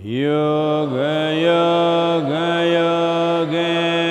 Yoga गयोगर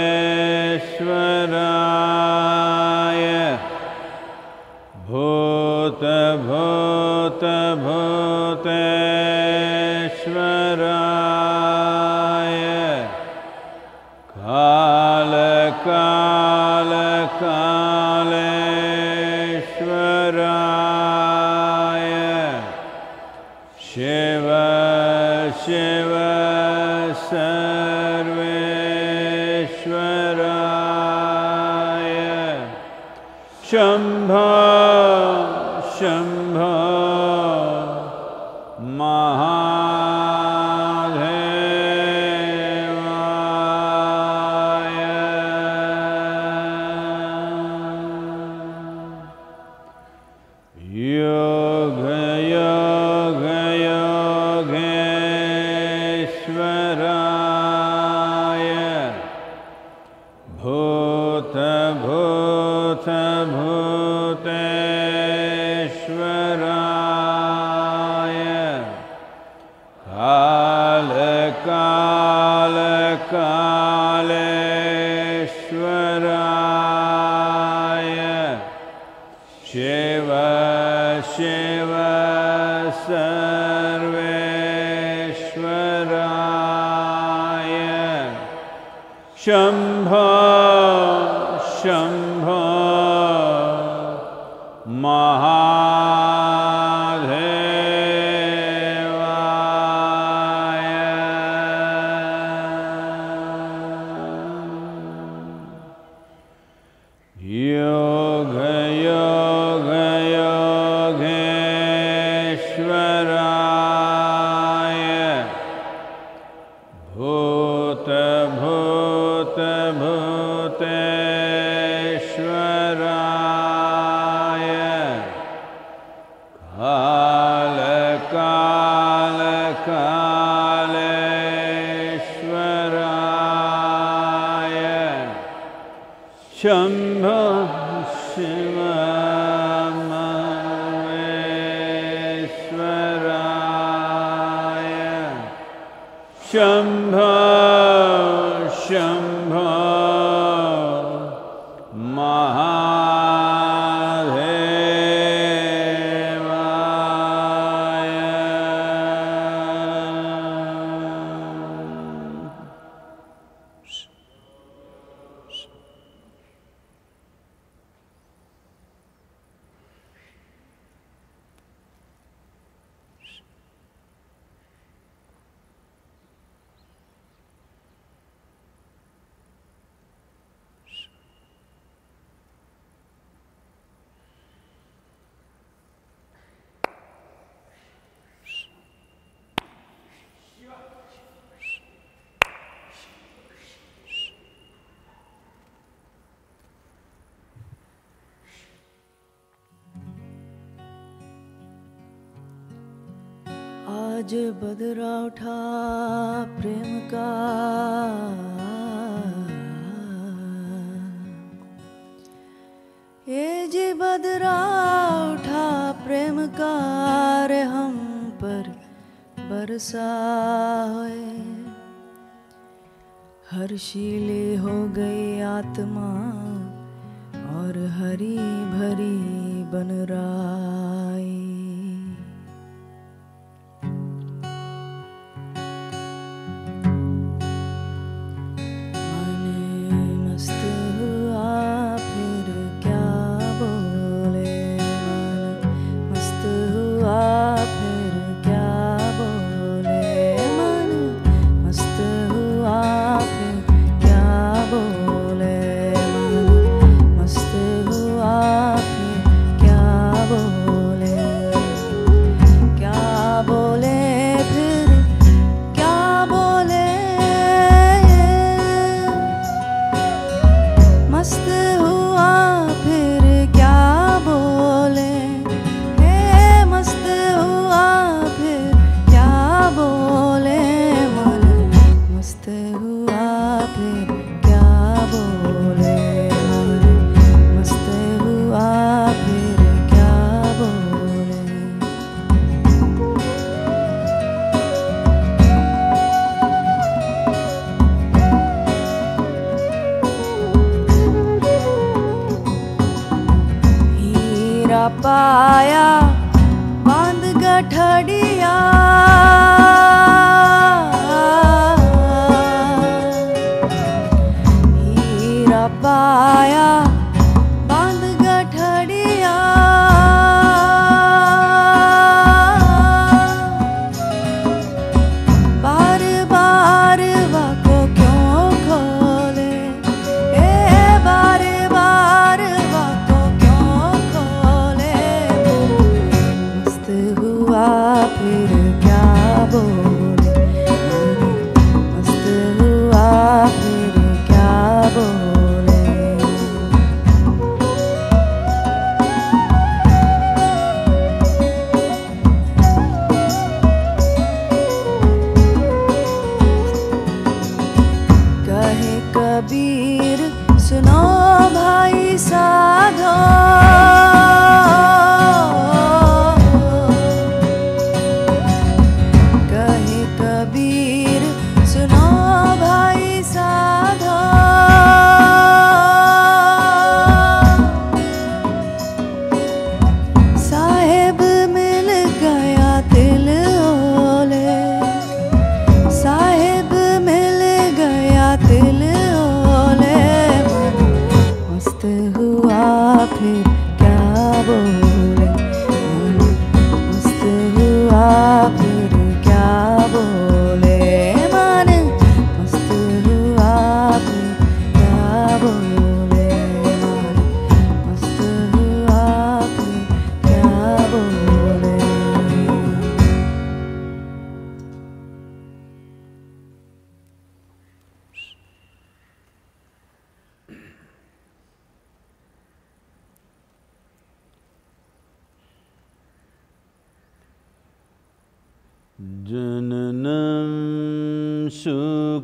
शम्भो शिव महेश्वराय शम्भो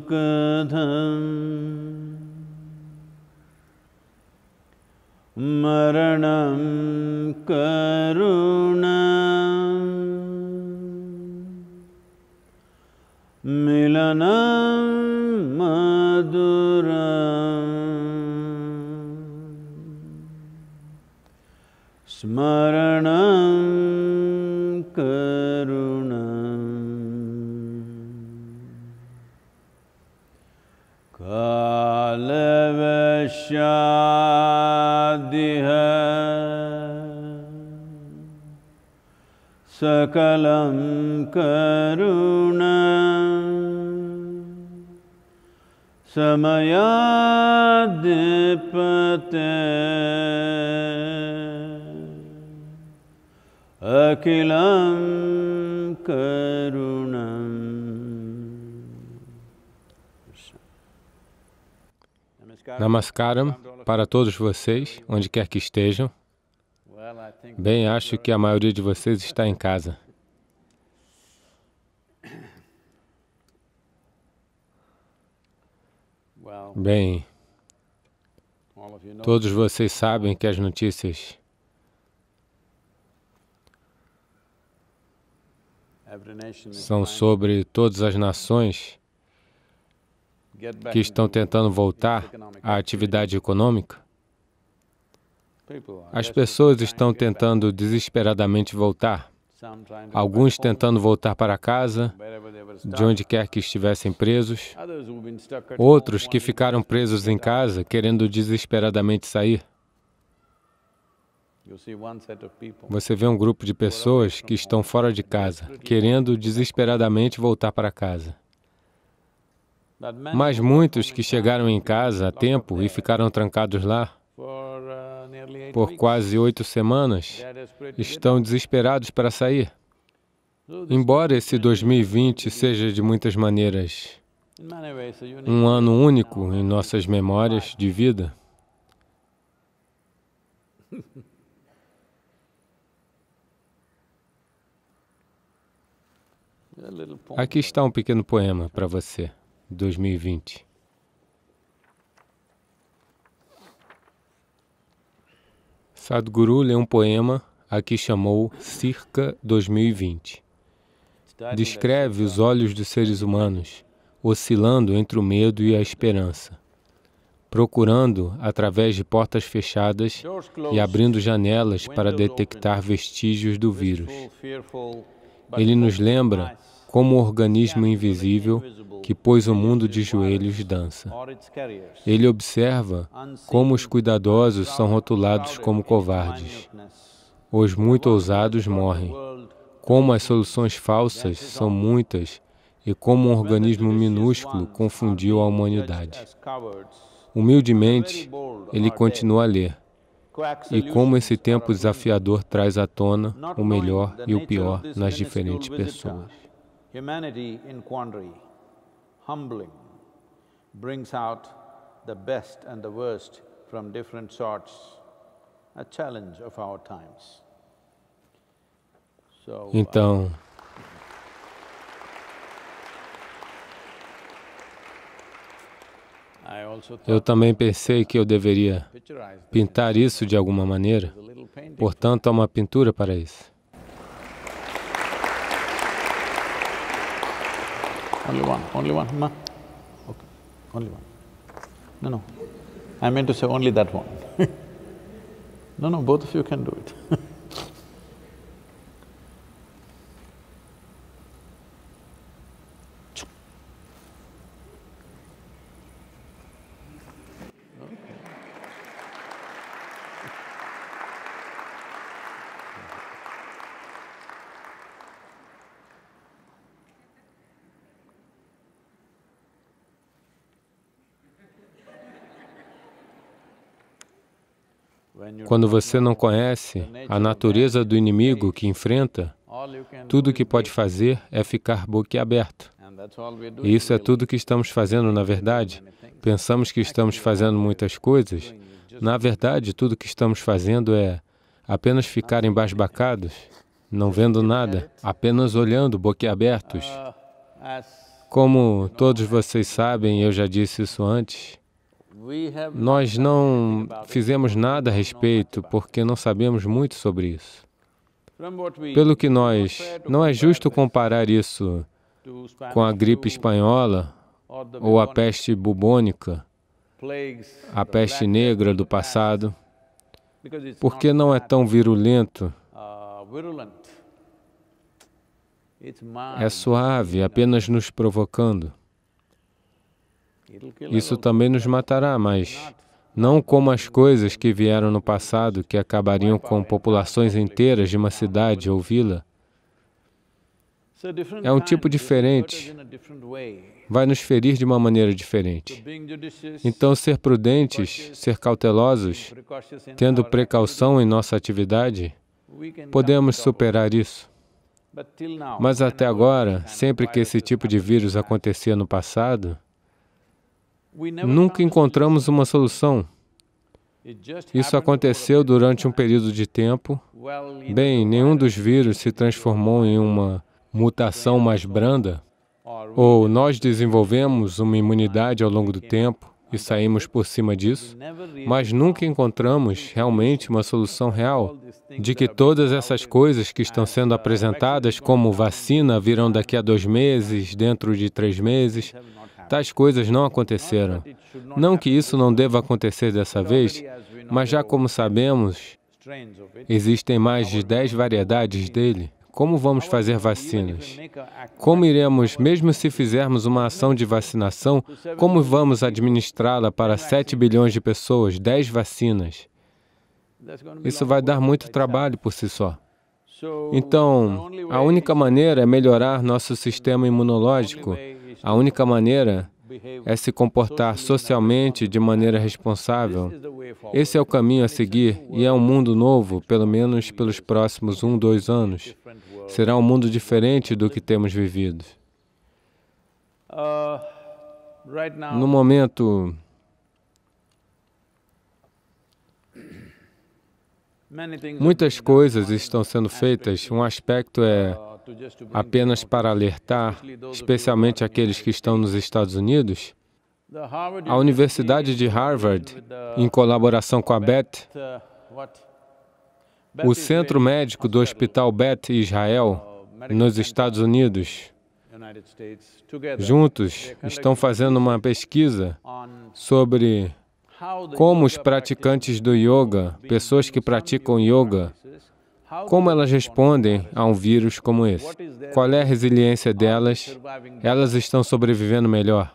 끈 Akilam Karuna, Samayadipate, Akilam Karunam Namaskaram para todos vocês, onde quer que estejam. Bem, acho que a maioria de vocês está em casa. Todos vocês sabem que as notícias são sobre todas as nações que estão tentando voltar à atividade econômica. As pessoas estão tentando desesperadamente voltar alguns tentando voltar para casa, de onde quer que estivessem presos, outros que ficaram presos em casa, querendo desesperadamente sair. Você vê um grupo de pessoas que estão fora de casa, querendo desesperadamente voltar para casa. Mas muitos que chegaram em casa a tempo e ficaram trancados lá uh, por quase oito semanas, estão desesperados para sair. Embora esse 2020 seja, de muitas maneiras, um ano único em nossas memórias de vida, Aqui está um pequeno poema para você, 2020. Sadhguru lê um poema a que chamou Circa 2020. Descreve os olhos dos seres humanos oscilando entre o medo e a esperança, procurando através de portas fechadas e abrindo janelas para detectar vestígios do vírus. Ele nos lembra como o organismo invisível que pôs o mundo de joelhos dança. Ele observa como os cuidadosos são rotulados como covardes. Os muito ousados morrem. Como as soluções falsas são muitas e como um organismo minúsculo confundiu a humanidade. Humildemente, ele continua a ler. E como esse tempo desafiador traz à tona o melhor e o pior nas diferentes pessoas. Humanity in quandary, humbling, brings out the best and the worst from different sorts, a challenge of our times. So, uh, então, eu também pensei que eu deveria pintar isso de alguma maneira, portanto, há uma pintura para isso. only one, only one, ma? Okay, only one. No, no, I meant to say only that one. no, no, both of you can do it Quando você não conhece a natureza do inimigo que enfrenta, tudo o que pode fazer é ficar boquiaberto. E isso é tudo que estamos fazendo, na verdade. Pensamos que estamos fazendo muitas coisas. Na verdade, tudo o que estamos fazendo é apenas ficar embasbacados, não vendo nada, apenas olhando boquiabertos. Como todos vocês sabem, eu já disse isso antes, nós não fizemos nada a respeito porque não sabemos muito sobre isso. Pelo que nós, não é justo comparar isso com a gripe espanhola ou a peste bubônica, a peste negra do passado, porque não é tão virulento. É suave, apenas nos provocando. Isso também nos matará, mas não como as coisas que vieram no passado que acabariam com populações inteiras de uma cidade ou vila. É um tipo diferente, vai nos ferir de uma maneira diferente. Então, ser prudentes, ser cautelosos, tendo precaução em nossa atividade, podemos superar isso. Mas até agora, sempre que esse tipo de vírus acontecia no passado, Nunca encontramos uma solução. Isso aconteceu durante um período de tempo. Bem, nenhum dos vírus se transformou em uma mutação mais branda, ou nós desenvolvemos uma imunidade ao longo do tempo e saímos por cima disso, mas nunca encontramos realmente uma solução real de que todas essas coisas que estão sendo uh, apresentadas como vacina virão daqui a dois meses, dentro de três meses, Tais coisas não aconteceram. Não que isso não deva acontecer dessa vez, mas já como sabemos, existem mais de 10 variedades dele. Como vamos fazer vacinas? Como iremos, mesmo se fizermos uma ação de vacinação, como vamos administrá-la para 7 bilhões de pessoas, 10 vacinas? Isso vai dar muito trabalho por si só. Então, a única maneira é melhorar nosso sistema imunológico. A única maneira é se comportar socialmente de maneira responsável. Esse é o caminho a seguir e é um mundo novo, pelo menos pelos próximos um, dois anos. Será um mundo diferente do que temos vivido. No momento, muitas coisas estão sendo feitas. Um aspecto é apenas para alertar, especialmente aqueles que estão nos Estados Unidos, a Universidade de Harvard, em colaboração com a Beth, o Centro Médico do Hospital Beth Israel, nos Estados Unidos, juntos estão fazendo uma pesquisa sobre como os praticantes do yoga, pessoas que praticam yoga, como elas respondem a um vírus como esse? Qual é a resiliência delas? Elas estão sobrevivendo melhor?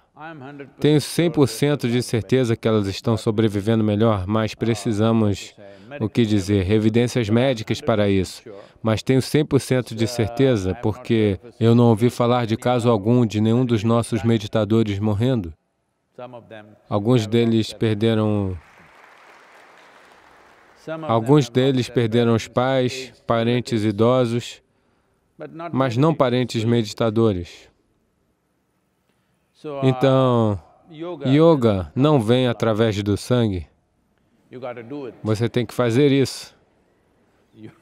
Tenho 100% de certeza que elas estão sobrevivendo melhor, mas precisamos, o que dizer, evidências médicas para isso. Mas tenho 100% de certeza, porque eu não ouvi falar de caso algum de nenhum dos nossos meditadores morrendo. Alguns deles perderam Alguns deles perderam os pais, parentes idosos, mas não parentes meditadores. Uh, então, yoga não vem através do sangue. Você tem que fazer isso.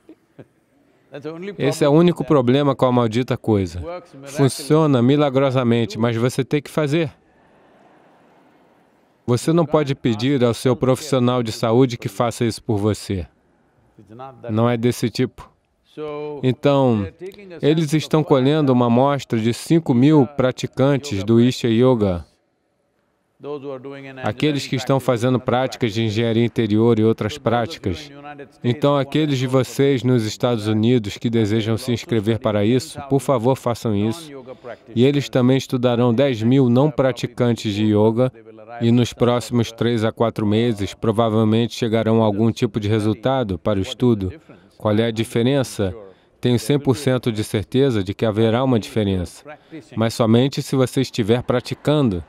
Esse é o único problema com a maldita coisa. Funciona milagrosamente, mas você tem que fazer. Você não pode pedir ao seu profissional de saúde que faça isso por você. Não é desse tipo. Então, eles estão colhendo uma amostra de 5 mil praticantes do Isha Yoga, aqueles que estão fazendo práticas de engenharia interior e outras práticas. Então, aqueles de vocês nos Estados Unidos que desejam se inscrever para isso, por favor, façam isso. E eles também estudarão 10 mil não praticantes de yoga e nos próximos três a quatro meses provavelmente chegarão a algum tipo de resultado para o estudo. Qual é a diferença? Tenho 100% de certeza de que haverá uma diferença, mas somente se você estiver praticando.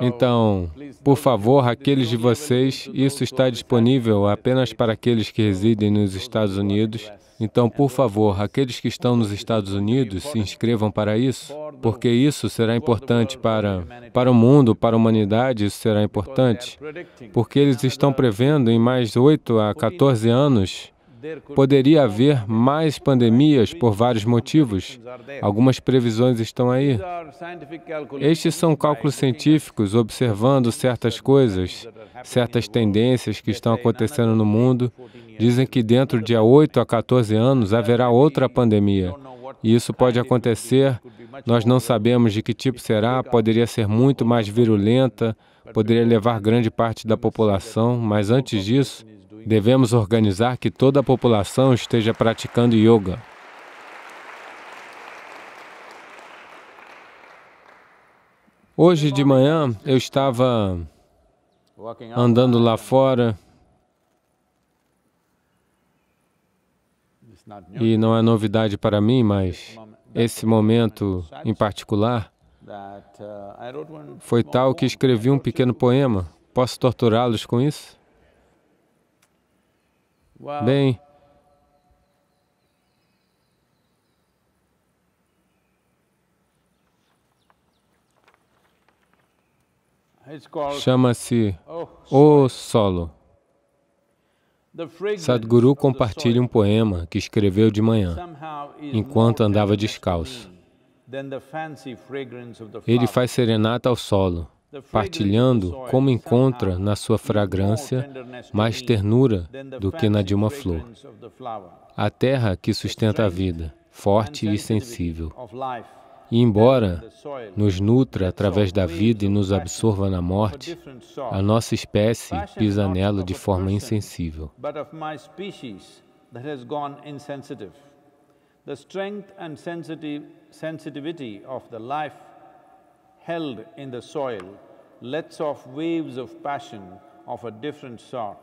Então, por favor, aqueles de vocês, isso está disponível apenas para aqueles que residem nos Estados Unidos. Então, por favor, aqueles que estão nos Estados Unidos, se inscrevam para isso, porque isso será importante para, para o mundo, para a humanidade, isso será importante, porque eles estão prevendo em mais 8 a 14 anos Poderia haver mais pandemias por vários motivos. Algumas previsões estão aí. Estes são cálculos científicos observando certas coisas, certas tendências que estão acontecendo no mundo. Dizem que dentro de 8 a 14 anos haverá outra pandemia. E isso pode acontecer. Nós não sabemos de que tipo será, poderia ser muito mais virulenta, poderia levar grande parte da população, mas antes disso, Devemos organizar que toda a população esteja praticando yoga. Hoje de manhã eu estava andando lá fora e não é novidade para mim, mas esse momento em particular uh, foi tal que escrevi um pequeno poema. Posso torturá-los com isso? Uau. Bem. Chama-se oh, O Solo. Sadhguru compartilha um poema que escreveu de manhã, enquanto andava descalço. Ele faz serenata ao solo partilhando como encontra na sua fragrância mais ternura do que na de uma flor. A terra que sustenta a vida, forte e sensível. E embora nos nutra através da vida e nos absorva na morte, a nossa espécie pisa nela de forma insensível. A força e sensitivity of the held in the soil lets off waves of passion of a different sort.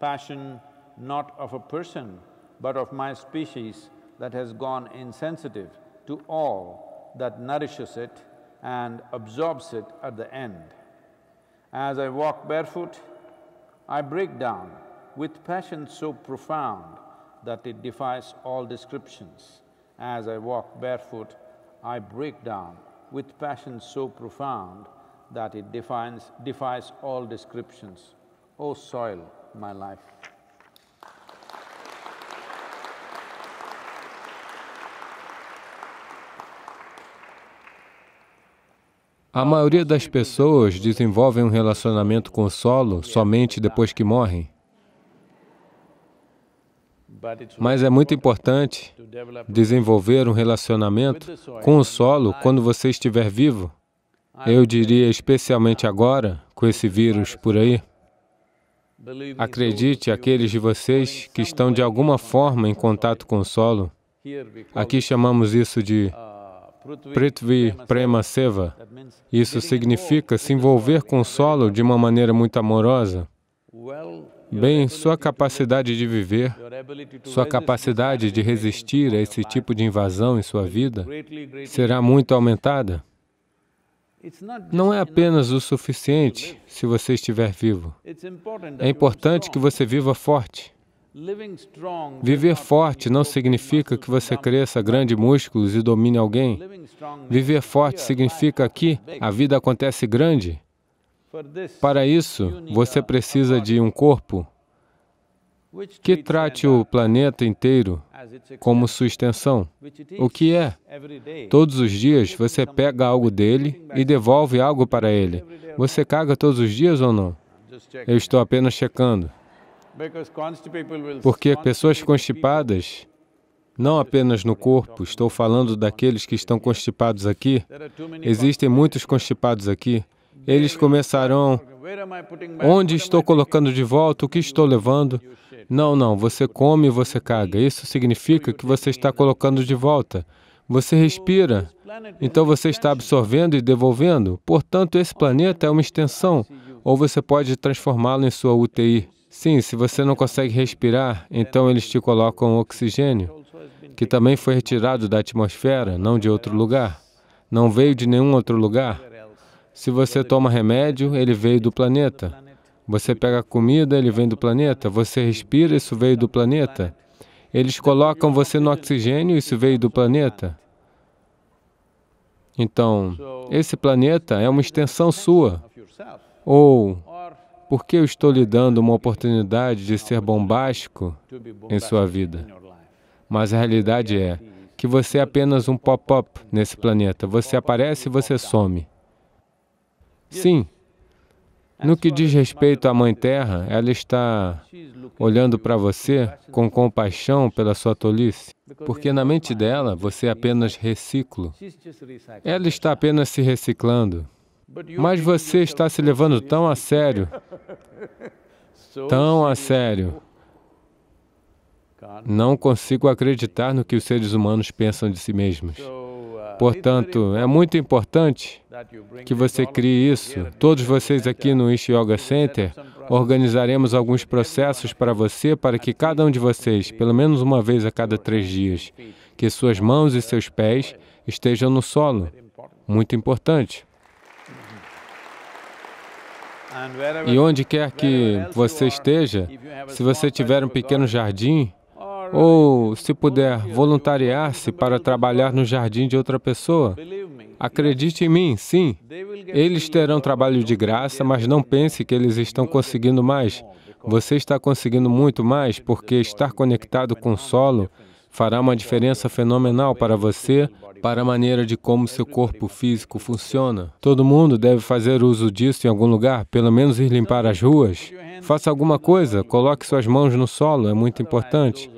Passion not of a person, but of my species that has gone insensitive to all that nourishes it and absorbs it at the end. As I walk barefoot, I break down with passion so profound that it defies all descriptions. As I walk barefoot, I break down with passion so profound that it defines… defies all descriptions. O oh soil, my life. A maioria das pessoas desenvolve um relacionamento com o solo somente depois que morrem. Mas é muito importante desenvolver um relacionamento com o solo quando você estiver vivo. Eu diria, especialmente agora, com esse vírus por aí. Acredite, aqueles de vocês que estão de alguma forma em contato com o solo, aqui chamamos isso de Prithvi Prema Seva. Isso significa se envolver com o solo de uma maneira muito amorosa bem sua capacidade de viver, sua capacidade de resistir a esse tipo de invasão em sua vida será muito aumentada. Não é apenas o suficiente se você estiver vivo. É importante que você viva forte. Viver forte não significa que você cresça grandes músculos e domine alguém. Viver forte significa que a vida acontece grande para isso, você precisa de um corpo que trate o planeta inteiro como sua extensão. O que é? Todos os dias você pega algo dele e devolve algo para ele. Você caga todos os dias ou não? Eu estou apenas checando. Porque pessoas constipadas, não apenas no corpo, estou falando daqueles que estão constipados aqui, existem muitos constipados aqui, eles começarão: onde estou colocando de volta, o que estou levando? Não, não, você come e você caga. Isso significa que você está colocando de volta. Você respira, então você está absorvendo e devolvendo. Portanto, esse planeta é uma extensão, ou você pode transformá-lo em sua UTI. Sim, se você não consegue respirar, então eles te colocam oxigênio, que também foi retirado da atmosfera, não de outro lugar. Não veio de nenhum outro lugar. Se você toma remédio, ele veio do planeta. Você pega comida, ele vem do planeta. Você respira, isso veio do planeta. Eles colocam você no oxigênio, isso veio do planeta. Então, esse planeta é uma extensão sua. Ou, por que eu estou lhe dando uma oportunidade de ser bombástico em sua vida? Mas a realidade é que você é apenas um pop-up nesse planeta. Você aparece e você some. Sim. No que diz respeito à Mãe Terra, ela está olhando para você com compaixão pela sua tolice, porque na mente dela você é apenas reciclo. Ela está apenas se reciclando, mas você está se levando tão a sério, tão a sério. Não consigo acreditar no que os seres humanos pensam de si mesmos. Portanto, é muito importante que você crie isso. Todos vocês aqui no Ishi Yoga Center organizaremos alguns processos para você, para que cada um de vocês, pelo menos uma vez a cada três dias, que suas mãos e seus pés estejam no solo. Muito importante. E onde quer que você esteja, se você tiver um pequeno jardim, ou, se puder, voluntariar-se para trabalhar no jardim de outra pessoa. Acredite em mim, sim. Eles terão trabalho de graça, mas não pense que eles estão conseguindo mais. Você está conseguindo muito mais porque estar conectado com o solo fará uma diferença fenomenal para você, para a maneira de como seu corpo físico funciona. Todo mundo deve fazer uso disso em algum lugar, pelo menos ir limpar então, as ruas. Faça alguma coisa, coloque suas mãos no solo, é muito importante.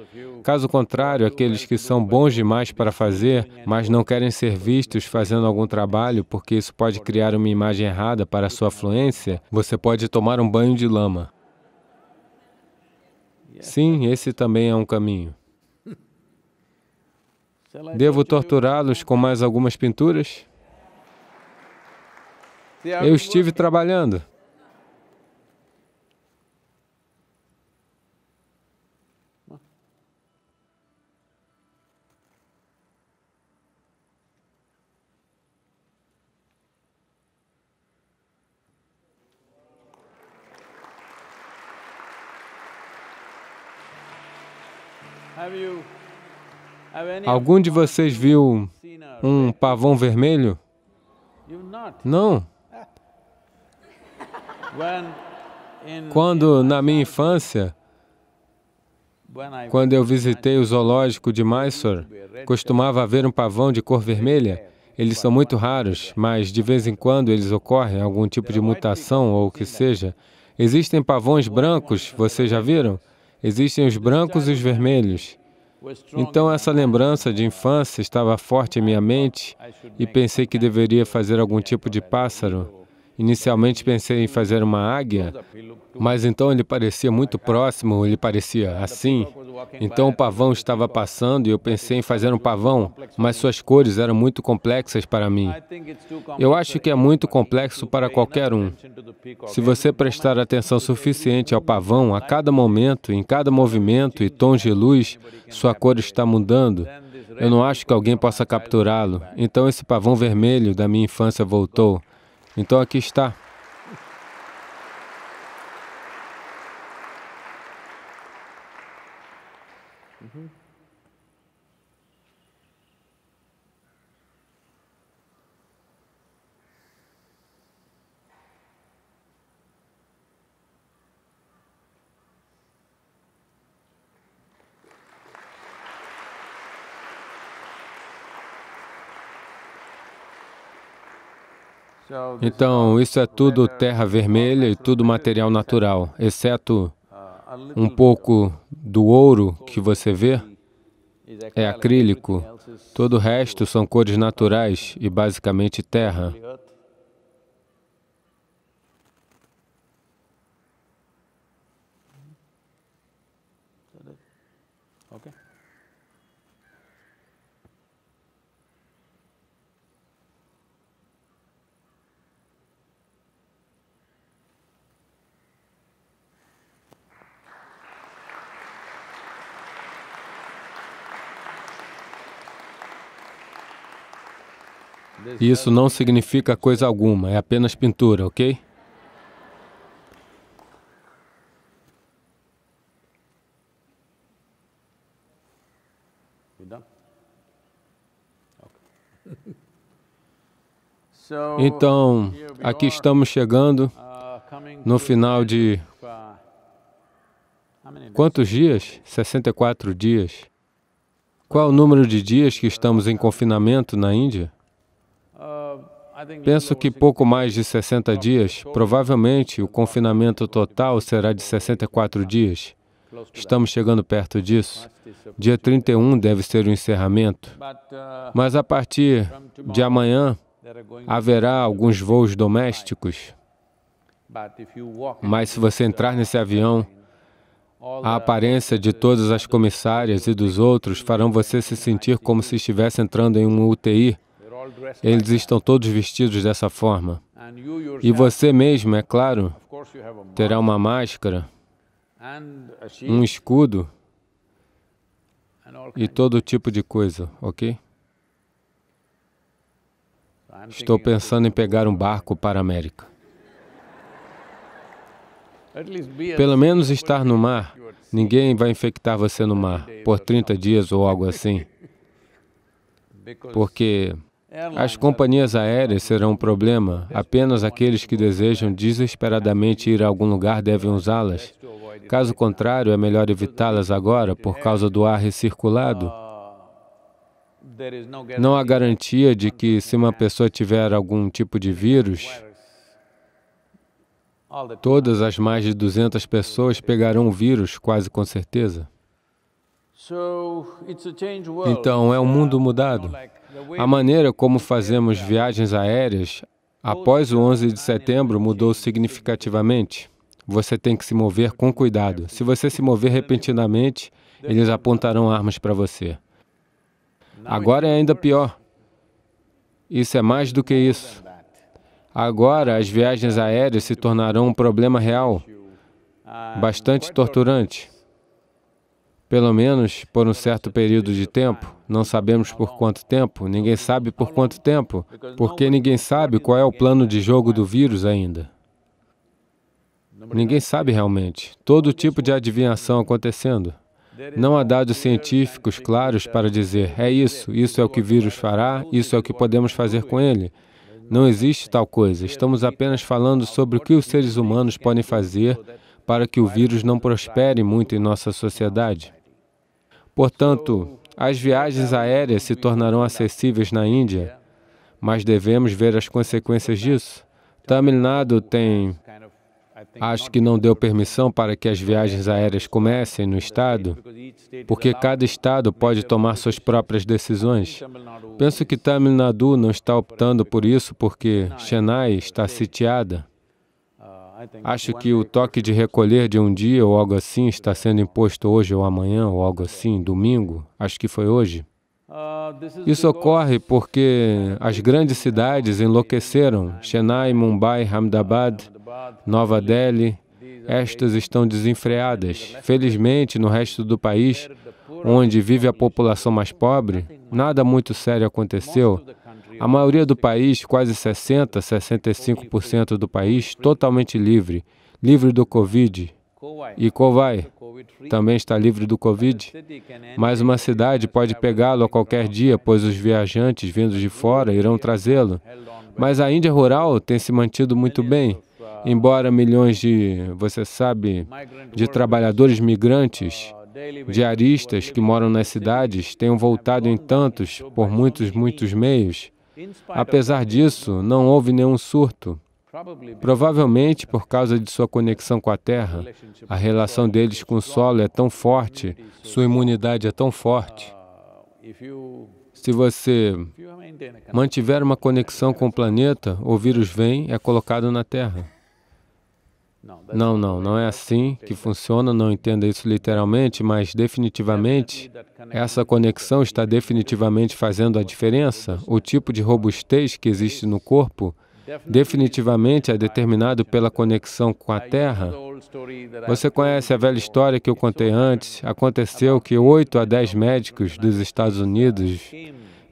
Caso contrário, aqueles que são bons demais para fazer, mas não querem ser vistos fazendo algum trabalho, porque isso pode criar uma imagem errada para a sua fluência, você pode tomar um banho de lama. Sim, esse também é um caminho. É Devo torturá-los com mais algumas pinturas? Eu estive trabalhando. Have you Algum de vocês viu um pavão vermelho? Não. Quando, na minha infância, quando eu visitei o zoológico de Mysore, costumava haver um pavão de cor vermelha. Eles são muito raros, mas de vez em quando eles ocorrem, algum tipo de mutação ou o que seja. Existem pavões brancos, vocês já viram? Existem os brancos e os vermelhos. Então, essa lembrança de infância estava forte em minha mente e pensei que deveria fazer algum tipo de pássaro Inicialmente pensei em fazer uma águia, mas então ele parecia muito próximo, ele parecia assim. Então o pavão estava passando e eu pensei em fazer um pavão, mas suas cores eram muito complexas para mim. Eu acho que é muito complexo para qualquer um. Se você prestar atenção suficiente ao pavão, a cada momento, em cada movimento e tons de luz, sua cor está mudando. Eu não acho que alguém possa capturá-lo. Então esse pavão vermelho da minha infância voltou. Então aqui está Então, isso é tudo terra vermelha e tudo material natural, exceto um pouco do ouro que você vê é acrílico. Todo o resto são cores naturais e basicamente terra. Isso não significa coisa alguma, é apenas pintura, ok? Então, aqui estamos chegando uh, no final de uh, quantos dias? 64 dias. Qual o número de dias que estamos em confinamento na Índia? Penso que pouco mais de 60 dias, provavelmente o confinamento total será de 64 dias. Estamos chegando perto disso. Dia 31 deve ser o encerramento. Mas a partir de amanhã haverá alguns voos domésticos. Mas se você entrar nesse avião, a aparência de todas as comissárias e dos outros farão você se sentir como se estivesse entrando em um UTI eles estão todos vestidos dessa forma. E você mesmo, é claro, terá uma máscara, um escudo e todo tipo de coisa, ok? Estou pensando em pegar um barco para a América. Pelo menos estar no mar, ninguém vai infectar você no mar por 30 dias ou algo assim. Porque é, as é. companhias aéreas serão um problema. Apenas aqueles que desejam desesperadamente ir a algum lugar devem usá-las. Caso contrário, é melhor evitá-las agora por causa do ar recirculado. Não há garantia de que, se uma pessoa tiver algum tipo de vírus, todas as mais de 200 pessoas pegarão o vírus, quase com certeza. Então, é um mundo mudado. A maneira como fazemos viagens aéreas após o 11 de setembro mudou significativamente. Você tem que se mover com cuidado. Se você se mover repentinamente, eles apontarão armas para você. Agora é ainda pior. Isso é mais do que isso. Agora as viagens aéreas se tornarão um problema real, bastante torturante pelo menos por um certo período de tempo, não sabemos por quanto tempo, ninguém sabe por quanto tempo, porque ninguém sabe qual é o plano de jogo do vírus ainda. Ninguém sabe realmente. Todo tipo de adivinhação acontecendo. Não há dados científicos claros para dizer, é isso, isso é o que o vírus fará, isso é o que podemos fazer com ele. Não existe tal coisa. Estamos apenas falando sobre o que os seres humanos podem fazer para que o vírus não prospere muito em nossa sociedade. Portanto, as viagens aéreas se tornarão acessíveis na Índia, mas devemos ver as consequências disso. Tamil Nadu tem. Acho que não deu permissão para que as viagens aéreas comecem no estado, porque cada estado pode tomar suas próprias decisões. Penso que Tamil Nadu não está optando por isso porque Chennai está sitiada. Acho que o toque de recolher de um dia ou algo assim está sendo imposto hoje ou amanhã ou algo assim, domingo, acho que foi hoje. Isso ocorre porque as grandes cidades enlouqueceram. Chennai, Mumbai, Ahmedabad, Nova Delhi, estas estão desenfreadas. Felizmente, no resto do país, onde vive a população mais pobre, nada muito sério aconteceu. A maioria do país, quase 60, 65% do país, totalmente livre, livre do Covid. E Kovai também está livre do Covid, mas uma cidade pode pegá-lo a qualquer dia, pois os viajantes vindos de fora irão trazê-lo. Mas a Índia rural tem se mantido muito bem, embora milhões de, você sabe, de trabalhadores migrantes diaristas que moram nas cidades tenham voltado em tantos, por muitos, muitos meios. Apesar disso, não houve nenhum surto, provavelmente por causa de sua conexão com a Terra. A relação deles com o solo é tão forte, sua imunidade é tão forte. Uh, Se você mantiver uma conexão com o planeta, o vírus vem e é colocado na Terra. Não, não, não é assim que né? funciona, não entenda isso literalmente, mas definitivamente essa conexão está né? definitivamente fazendo a diferença. O tipo de robustez que existe no corpo definitivamente é determinado pela conexão com a Terra. Você conhece a velha história que eu contei antes? Aconteceu que oito a dez médicos dos Estados Unidos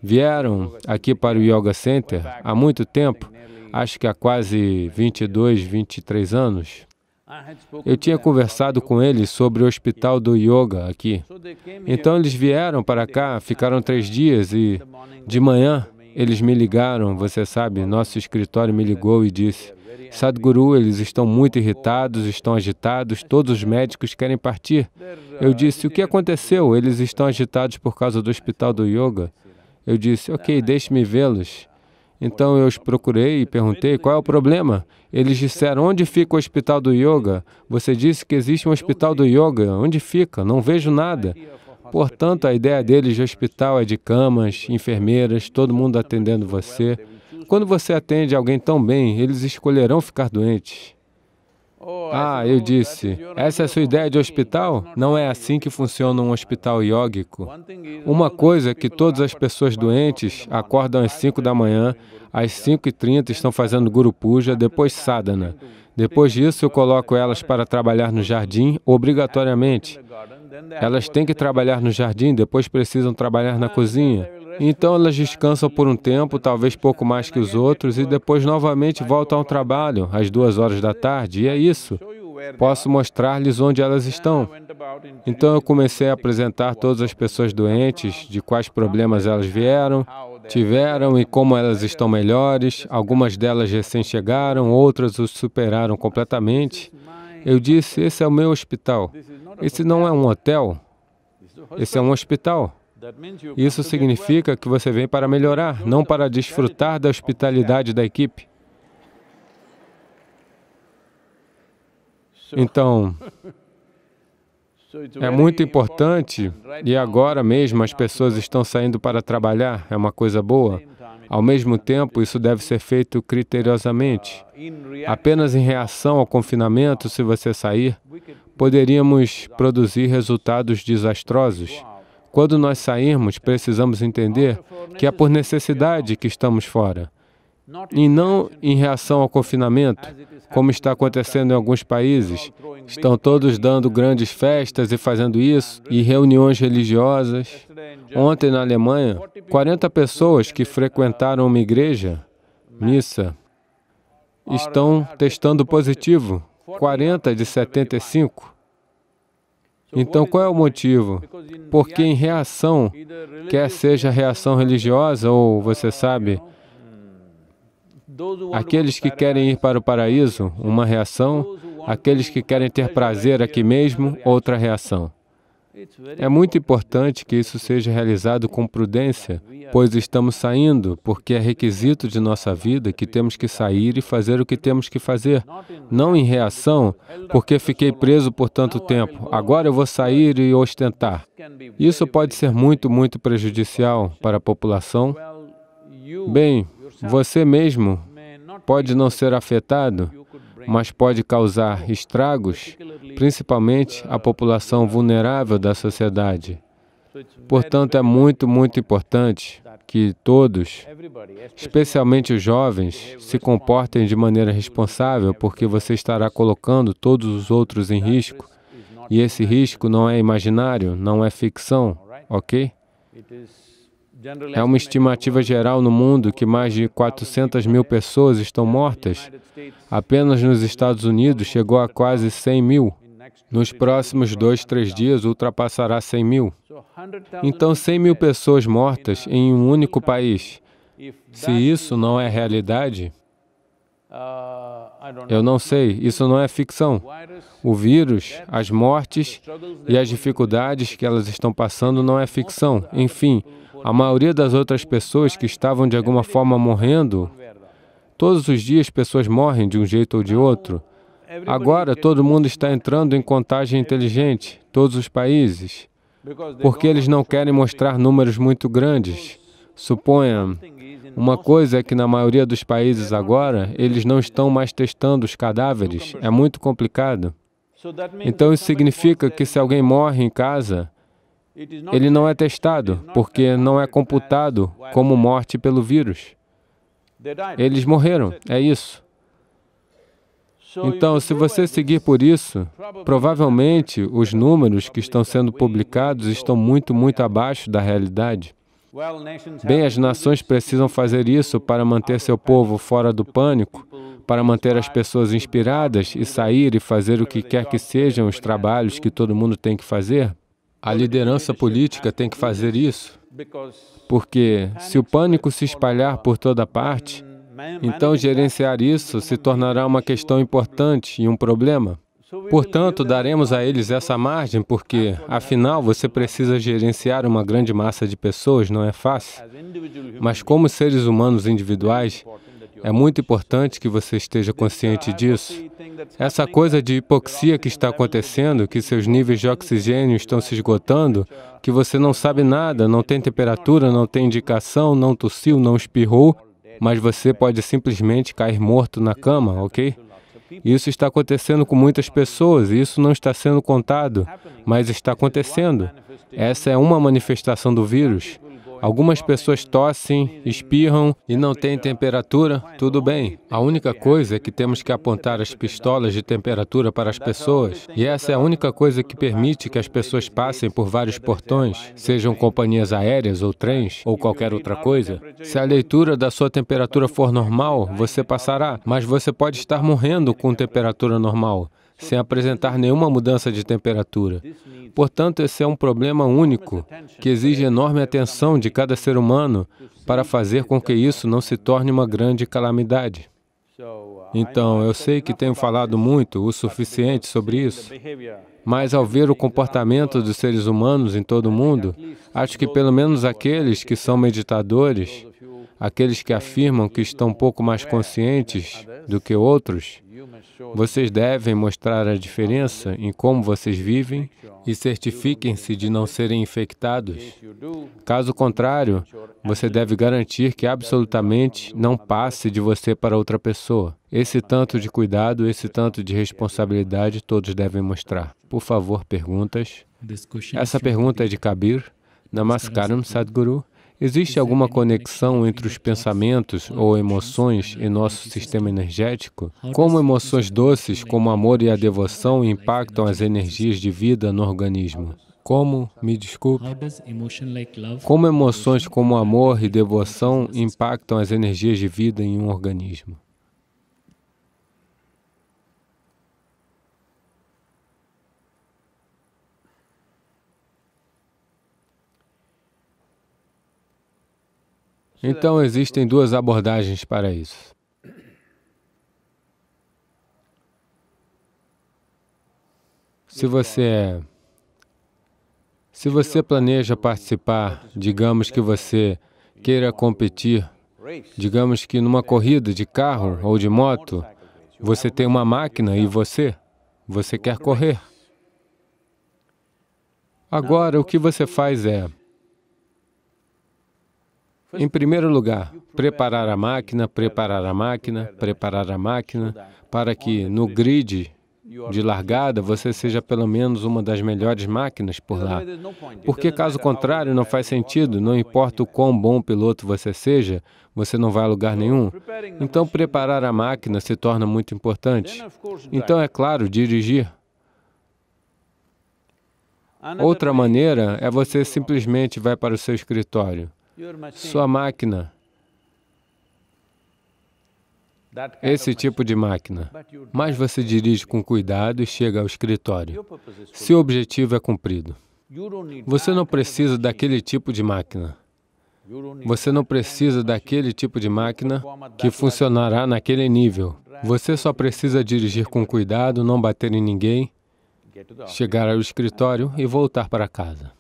vieram aqui para o Yoga Center há muito tempo, acho que há quase 22, 23 anos. Eu tinha conversado com eles sobre o hospital do yoga aqui. Então eles vieram para cá, ficaram três dias e de manhã eles me ligaram. Você sabe, nosso escritório me ligou e disse: Sadhguru, eles estão muito irritados, estão agitados, todos os médicos querem partir. Eu disse: O que aconteceu? Eles estão agitados por causa do hospital do yoga. Eu disse: Ok, deixe-me vê-los. Então eu os procurei e perguntei qual é o problema. Eles disseram: onde fica o hospital do yoga? Você disse que existe um hospital do yoga. Onde fica? Não vejo nada. Portanto, a ideia deles de hospital é de camas, enfermeiras, todo mundo atendendo você. Quando você atende alguém tão bem, eles escolherão ficar doentes. Ah, eu disse, essa é a sua ideia de hospital? Não é assim que funciona um hospital iógico. Uma coisa é que todas as pessoas doentes acordam às 5 da manhã, às 5 e 30 estão fazendo Guru Puja, depois sadhana. Depois disso, eu coloco elas para trabalhar no jardim, obrigatoriamente. Elas têm que trabalhar no jardim, depois precisam trabalhar na ah, cozinha. Então elas descansam por um tempo, talvez pouco mais que os outros, e depois novamente voltam ao trabalho, às duas horas da tarde, e é isso. Posso mostrar-lhes onde elas estão. Então eu comecei a apresentar todas as pessoas doentes, de quais problemas elas vieram, tiveram e como elas estão melhores. Algumas delas recém chegaram, outras os superaram completamente. Eu disse: esse é o meu hospital. Esse não é um hotel, esse é um hospital. Isso significa que você vem para melhorar, não para desfrutar da hospitalidade da equipe. Então, é muito importante, e agora mesmo as pessoas estão saindo para trabalhar, é uma coisa boa. Ao mesmo tempo, isso deve ser feito criteriosamente. Apenas em reação ao confinamento, se você sair, poderíamos produzir resultados desastrosos. Quando nós sairmos, precisamos entender que é por necessidade que estamos fora, e não em reação ao confinamento, como está acontecendo em alguns países. Estão todos dando grandes festas e fazendo isso, e reuniões religiosas. Ontem, na Alemanha, 40 pessoas que frequentaram uma igreja, missa, estão testando positivo, 40 de 75. Então, qual é o motivo? Porque em reação, quer seja reação religiosa ou, você sabe, aqueles que querem ir para o paraíso, uma reação, aqueles que querem ter prazer aqui mesmo, outra reação. É muito importante que isso seja realizado com prudência, pois estamos saindo, porque é requisito de nossa vida que temos que sair e fazer o que temos que fazer, não em reação, porque fiquei preso por tanto tempo, agora eu vou sair e ostentar. Isso pode ser muito, muito prejudicial para a população. Bem, você mesmo pode não ser afetado, mas pode causar estragos, principalmente à população vulnerável da sociedade. Portanto, é muito, muito importante que todos, especialmente os jovens, se comportem de maneira responsável, porque você estará colocando todos os outros em risco. E esse risco não é imaginário, não é ficção, ok? É uma estimativa geral no mundo que mais de 400 mil pessoas estão mortas. Apenas nos Estados Unidos chegou a quase 100 mil. Nos próximos dois, três dias ultrapassará 100 mil. Então, 100 mil pessoas mortas em um único país. Se isso não é realidade, eu não sei, isso não é ficção. O vírus, as mortes e as dificuldades que elas estão passando não é ficção. Enfim, a maioria das outras pessoas que estavam de alguma forma morrendo, todos os dias pessoas morrem de um jeito ou de outro. Agora todo mundo está entrando em contagem inteligente, todos os países, porque eles não querem mostrar números muito grandes. Suponha, uma coisa é que na maioria dos países agora, eles não estão mais testando os cadáveres, é muito complicado. Então isso significa que se alguém morre em casa, ele não é testado, porque não é computado como morte pelo vírus. Eles morreram, é isso. Então, se você seguir por isso, provavelmente os números que estão sendo publicados estão muito, muito abaixo da realidade. Bem, as nações precisam fazer isso para manter seu povo fora do pânico, para manter as pessoas inspiradas e sair e fazer o que quer que sejam os trabalhos que todo mundo tem que fazer. A liderança política tem que fazer isso, porque se o pânico se espalhar por toda parte, então gerenciar isso se tornará uma questão importante e um problema. Portanto, daremos a eles essa margem, porque, afinal, você precisa gerenciar uma grande massa de pessoas, não é fácil. Mas como seres humanos individuais, é muito importante que você esteja consciente disso. Essa coisa de hipoxia que está acontecendo, que seus níveis de oxigênio estão se esgotando, que você não sabe nada, não tem temperatura, não tem indicação, não tossiu, não espirrou, mas você pode simplesmente cair morto na cama, ok? Isso está acontecendo com muitas pessoas, isso não está sendo contado, mas está acontecendo. Essa é uma manifestação do vírus. Algumas pessoas tossem, espirram e não têm temperatura, tudo bem. A única coisa é que temos que apontar as pistolas de temperatura para as pessoas. E essa é a única coisa que permite que as pessoas passem por vários portões, sejam companhias aéreas ou trens ou qualquer outra coisa. Se a leitura da sua temperatura for normal, você passará, mas você pode estar morrendo com temperatura normal sem apresentar nenhuma mudança de temperatura. Portanto, esse é um problema único que exige enorme atenção de cada ser humano para fazer com que isso não se torne uma grande calamidade. Então, eu sei que tenho falado muito, o suficiente sobre isso, mas ao ver o comportamento dos seres humanos em todo o mundo, acho que pelo menos aqueles que são meditadores, aqueles que afirmam que estão um pouco mais conscientes do que outros, vocês devem mostrar a diferença em como vocês vivem e certifiquem-se de não serem infectados. Caso contrário, você deve garantir que absolutamente não passe de você para outra pessoa. Esse tanto de cuidado, esse tanto de responsabilidade todos devem mostrar. Por favor, perguntas. Essa tipo pergunta é de Kabir Namaskaram Sadhguru. Existe alguma conexão entre os pensamentos ou emoções em nosso sistema energético? Como emoções doces, como amor e a devoção, impactam as energias de vida no organismo? Como, me desculpe, como emoções como amor e devoção impactam as energias de vida em um organismo? Então existem duas abordagens para isso. Se você é... Se você planeja participar, digamos que você queira competir, digamos que numa corrida de carro ou de moto, você tem uma máquina e você, você quer correr. Agora, o que você faz é, em primeiro lugar, preparar a máquina, preparar a máquina, preparar a máquina, para que no grid de largada você seja pelo menos uma das melhores máquinas por lá. Porque caso contrário, não faz sentido, não importa o quão bom piloto você seja, você não vai a lugar nenhum. Então, preparar a máquina se torna muito importante. Então, é claro, dirigir. Outra maneira é você simplesmente vai para o seu escritório sua máquina, esse tipo de máquina, mas você dirige com cuidado e chega ao escritório. Seu objetivo é cumprido. Você não precisa daquele tipo de máquina. Você não precisa daquele tipo de máquina que funcionará naquele nível. Você só precisa dirigir com cuidado, não bater em ninguém, chegar ao escritório e voltar para casa.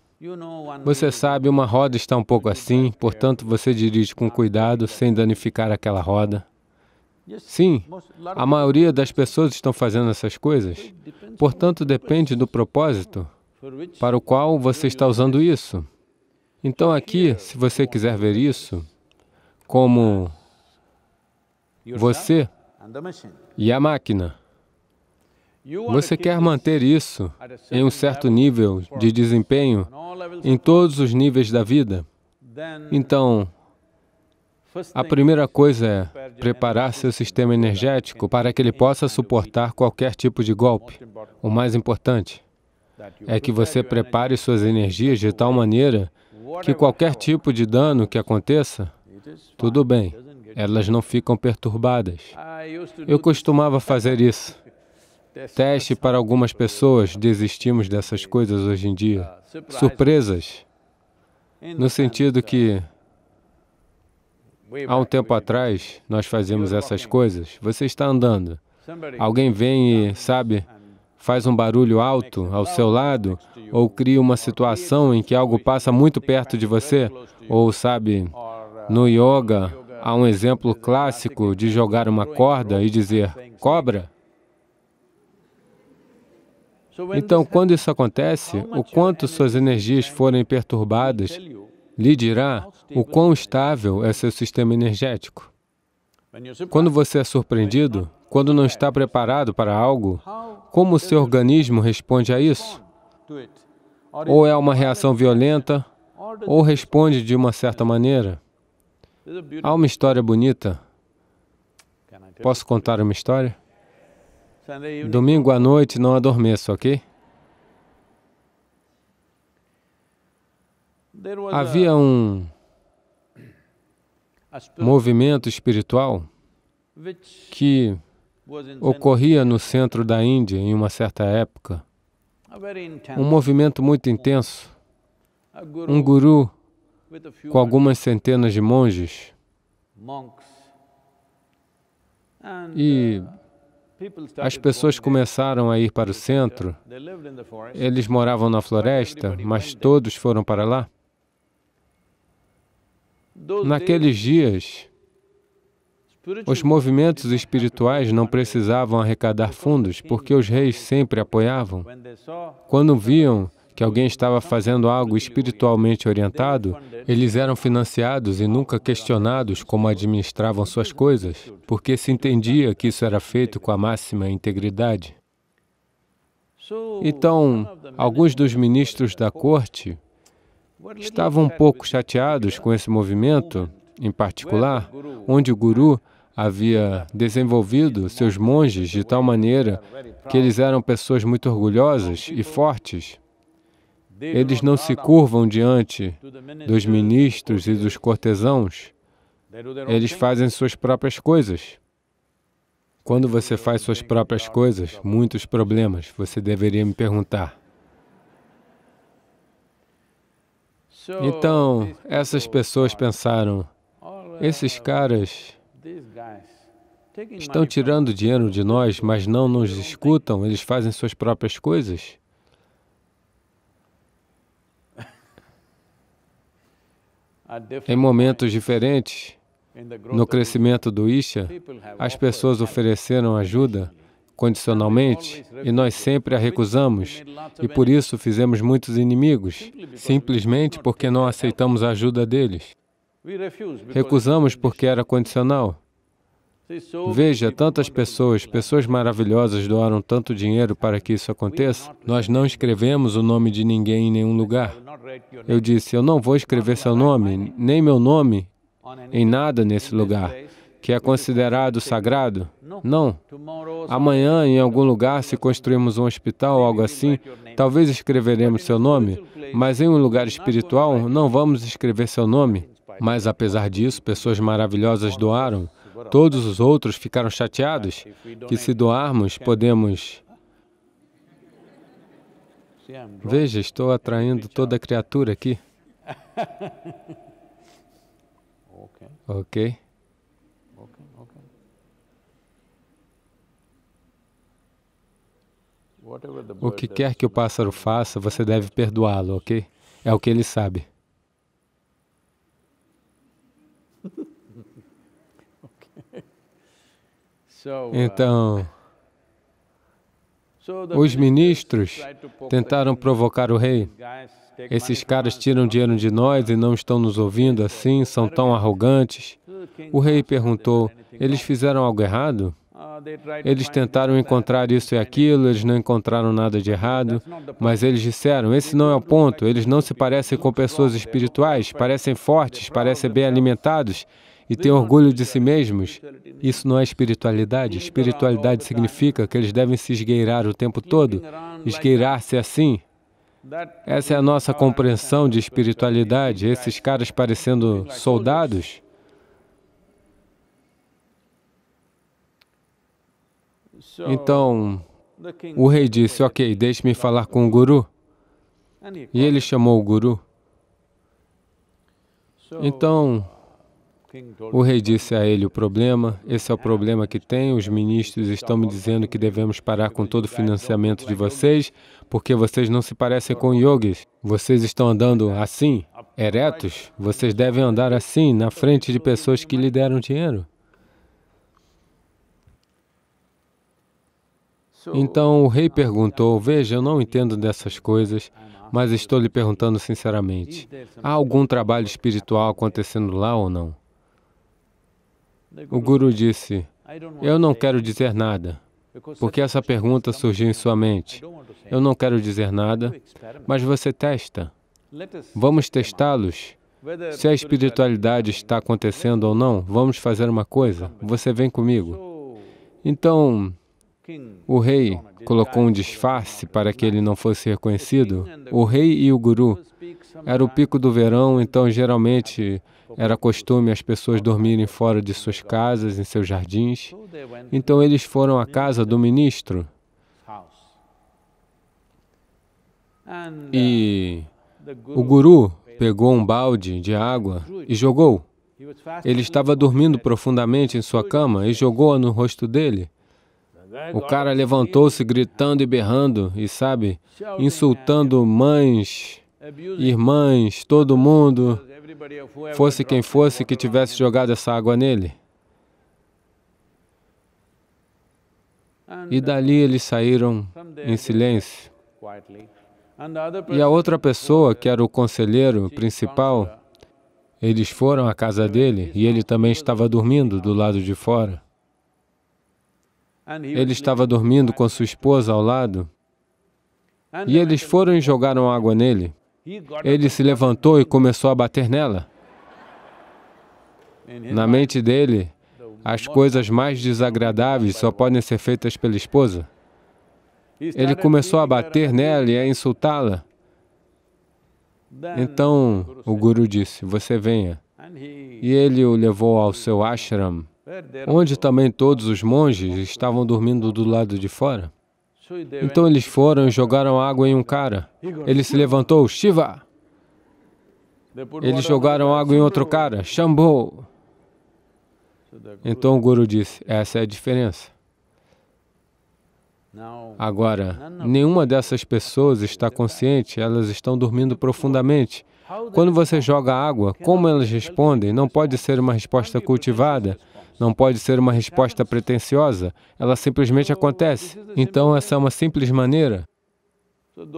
Você sabe, uma roda está um pouco assim, portanto você dirige com cuidado, sem danificar aquela roda. Sim, a maioria das pessoas estão fazendo essas coisas. Portanto, depende do propósito para o qual você está usando isso. Então, aqui, se você quiser ver isso como você e a máquina, você quer manter isso em um certo nível de desempenho em todos os níveis da vida? Então, a primeira coisa é preparar seu sistema energético para que ele possa suportar qualquer tipo de golpe. O mais importante é que você prepare suas energias de tal maneira que qualquer tipo de dano que aconteça, tudo bem, elas não ficam perturbadas. Eu costumava fazer isso teste para algumas pessoas, desistimos dessas coisas hoje em dia. Surpresas, no sentido que, há um tempo atrás, nós fazíamos essas coisas. Você está andando, alguém vem e, sabe, faz um barulho alto ao seu lado, ou cria uma situação em que algo passa muito perto de você, ou, sabe, no yoga, há um exemplo clássico de jogar uma corda e dizer, cobra, então, quando isso acontece, o quanto suas energias forem perturbadas lhe dirá o quão estável é seu sistema energético. Quando você é surpreendido, quando não está preparado para algo, como o seu organismo responde a isso? Ou é uma reação violenta, ou responde de uma certa maneira. Há uma história bonita. Posso contar uma história? Domingo à noite não adormeço, ok? Havia um movimento espiritual que ocorria no centro da Índia em uma certa época. Um movimento muito intenso. Um guru com algumas centenas de monges. E uh, as pessoas começaram a ir para o centro. Eles moravam na floresta, mas todos foram para lá. Naqueles dias, os movimentos espirituais não precisavam arrecadar fundos, porque os reis sempre apoiavam. Quando viam que alguém estava fazendo algo espiritualmente orientado, eles eram financiados e nunca questionados como administravam suas coisas, porque se entendia que isso era feito com a máxima integridade. Então, alguns dos ministros da corte estavam um pouco chateados com esse movimento, em particular, onde o guru havia desenvolvido seus monges de tal maneira que eles eram pessoas muito orgulhosas e fortes, eles não se curvam diante dos ministros e dos cortesãos. Eles fazem suas próprias coisas. Quando você faz suas próprias coisas, muitos problemas, você deveria me perguntar. Então, essas pessoas pensaram, uh, esses caras estão tirando dinheiro de nós, mas não nos escutam, eles fazem suas próprias coisas. Em momentos diferentes, no crescimento do Isha, as pessoas ofereceram ajuda condicionalmente e nós sempre a recusamos e por isso fizemos muitos inimigos, simplesmente porque não aceitamos a ajuda deles. Recusamos porque era condicional. Veja, tantas pessoas, pessoas maravilhosas doaram tanto dinheiro para que isso aconteça. Nós não escrevemos o nome de ninguém em nenhum lugar. Eu disse, eu não vou escrever seu nome, nem meu nome, em nada nesse lugar, que é considerado sagrado. Não. Amanhã, em algum lugar, se construirmos um hospital ou algo assim, talvez escreveremos seu nome, mas em um lugar espiritual, não vamos escrever seu nome. Mas, apesar disso, pessoas maravilhosas doaram Todos os outros ficaram chateados é, que se doarmos é. podemos... É, Veja, estou atraindo toda a criatura aqui. Ok. O que quer que o pássaro faça, você deve perdoá-lo, ok? É o que ele sabe. Uh, então, os ministros tentaram provocar o rei. Esses caras tiram dinheiro de nós e não estão nos ouvindo assim, são tão arrogantes. O rei perguntou: eles fizeram algo errado? Ah, eles tentaram encontrar isso e aquilo, eles não encontraram nada de errado, mas eles disseram: esse não é o ponto, eles não se parecem com pessoas espirituais, parecem fortes, parecem bem alimentados, e têm orgulho de si mesmos, isso não é espiritualidade. Espiritualidade significa que eles devem se esgueirar o tempo todo, esgueirar-se assim. Essa é a nossa compreensão de espiritualidade, esses caras parecendo soldados. Então, o rei disse, ok, deixe-me falar com o guru. E ele chamou o guru. Então, o rei disse a ele o problema, esse é o problema que tem, os ministros estão me dizendo que devemos parar com todo o financiamento de vocês, porque vocês não se parecem com yogis. Vocês estão andando assim, eretos, vocês devem andar assim, na frente de pessoas que lhe deram dinheiro. Então o rei perguntou, veja, eu não entendo dessas coisas, mas estou lhe perguntando sinceramente, há algum trabalho espiritual acontecendo lá ou não? O Guru disse, eu não quero dizer nada, porque essa pergunta surgiu em sua mente. Eu não quero dizer nada, mas você testa. Vamos testá-los. Se a espiritualidade está acontecendo ou não, vamos fazer uma coisa. Você vem comigo. Então, o rei colocou um disfarce para que ele não fosse reconhecido. O rei e o guru era o pico do verão, então geralmente era costume as pessoas dormirem fora de suas casas, em seus jardins. Então eles foram à casa do ministro. E o guru pegou um balde de água e jogou. Ele estava dormindo profundamente em sua cama e jogou-a no rosto dele. O cara levantou-se gritando e berrando, e sabe, insultando mães, irmãs, todo mundo, fosse quem fosse que tivesse jogado essa água nele. E dali eles saíram em silêncio. E a outra pessoa, que era o conselheiro principal, eles foram à casa dele e ele também estava dormindo do lado de fora. Ele estava dormindo com sua esposa ao lado. E eles foram e jogaram água nele. Ele se levantou e começou a bater nela. Na mente dele, as coisas mais desagradáveis só podem ser feitas pela esposa. Ele começou a bater nela e a insultá-la. Então o Guru disse, você venha. E ele o levou ao seu ashram, onde também todos os monges estavam dormindo do lado de fora. Então eles foram e jogaram água em um cara. Ele se levantou, Shiva. Eles jogaram água em assim, outro né? cara, Shambhu. Então o Guru disse, essa é a diferença. Agora, nenhuma dessas pessoas está consciente, elas estão dormindo profundamente. Quando você joga água, como elas respondem, não pode ser uma resposta cultivada. Não pode ser uma resposta pretensiosa, ela simplesmente acontece. Então, essa é uma simples maneira.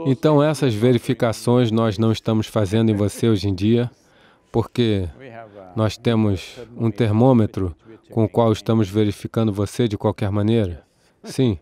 Então, essas verificações nós não estamos fazendo em você hoje em dia, porque uh, nós temos um termômetro com o qual estamos verificando você de qualquer maneira. Sim.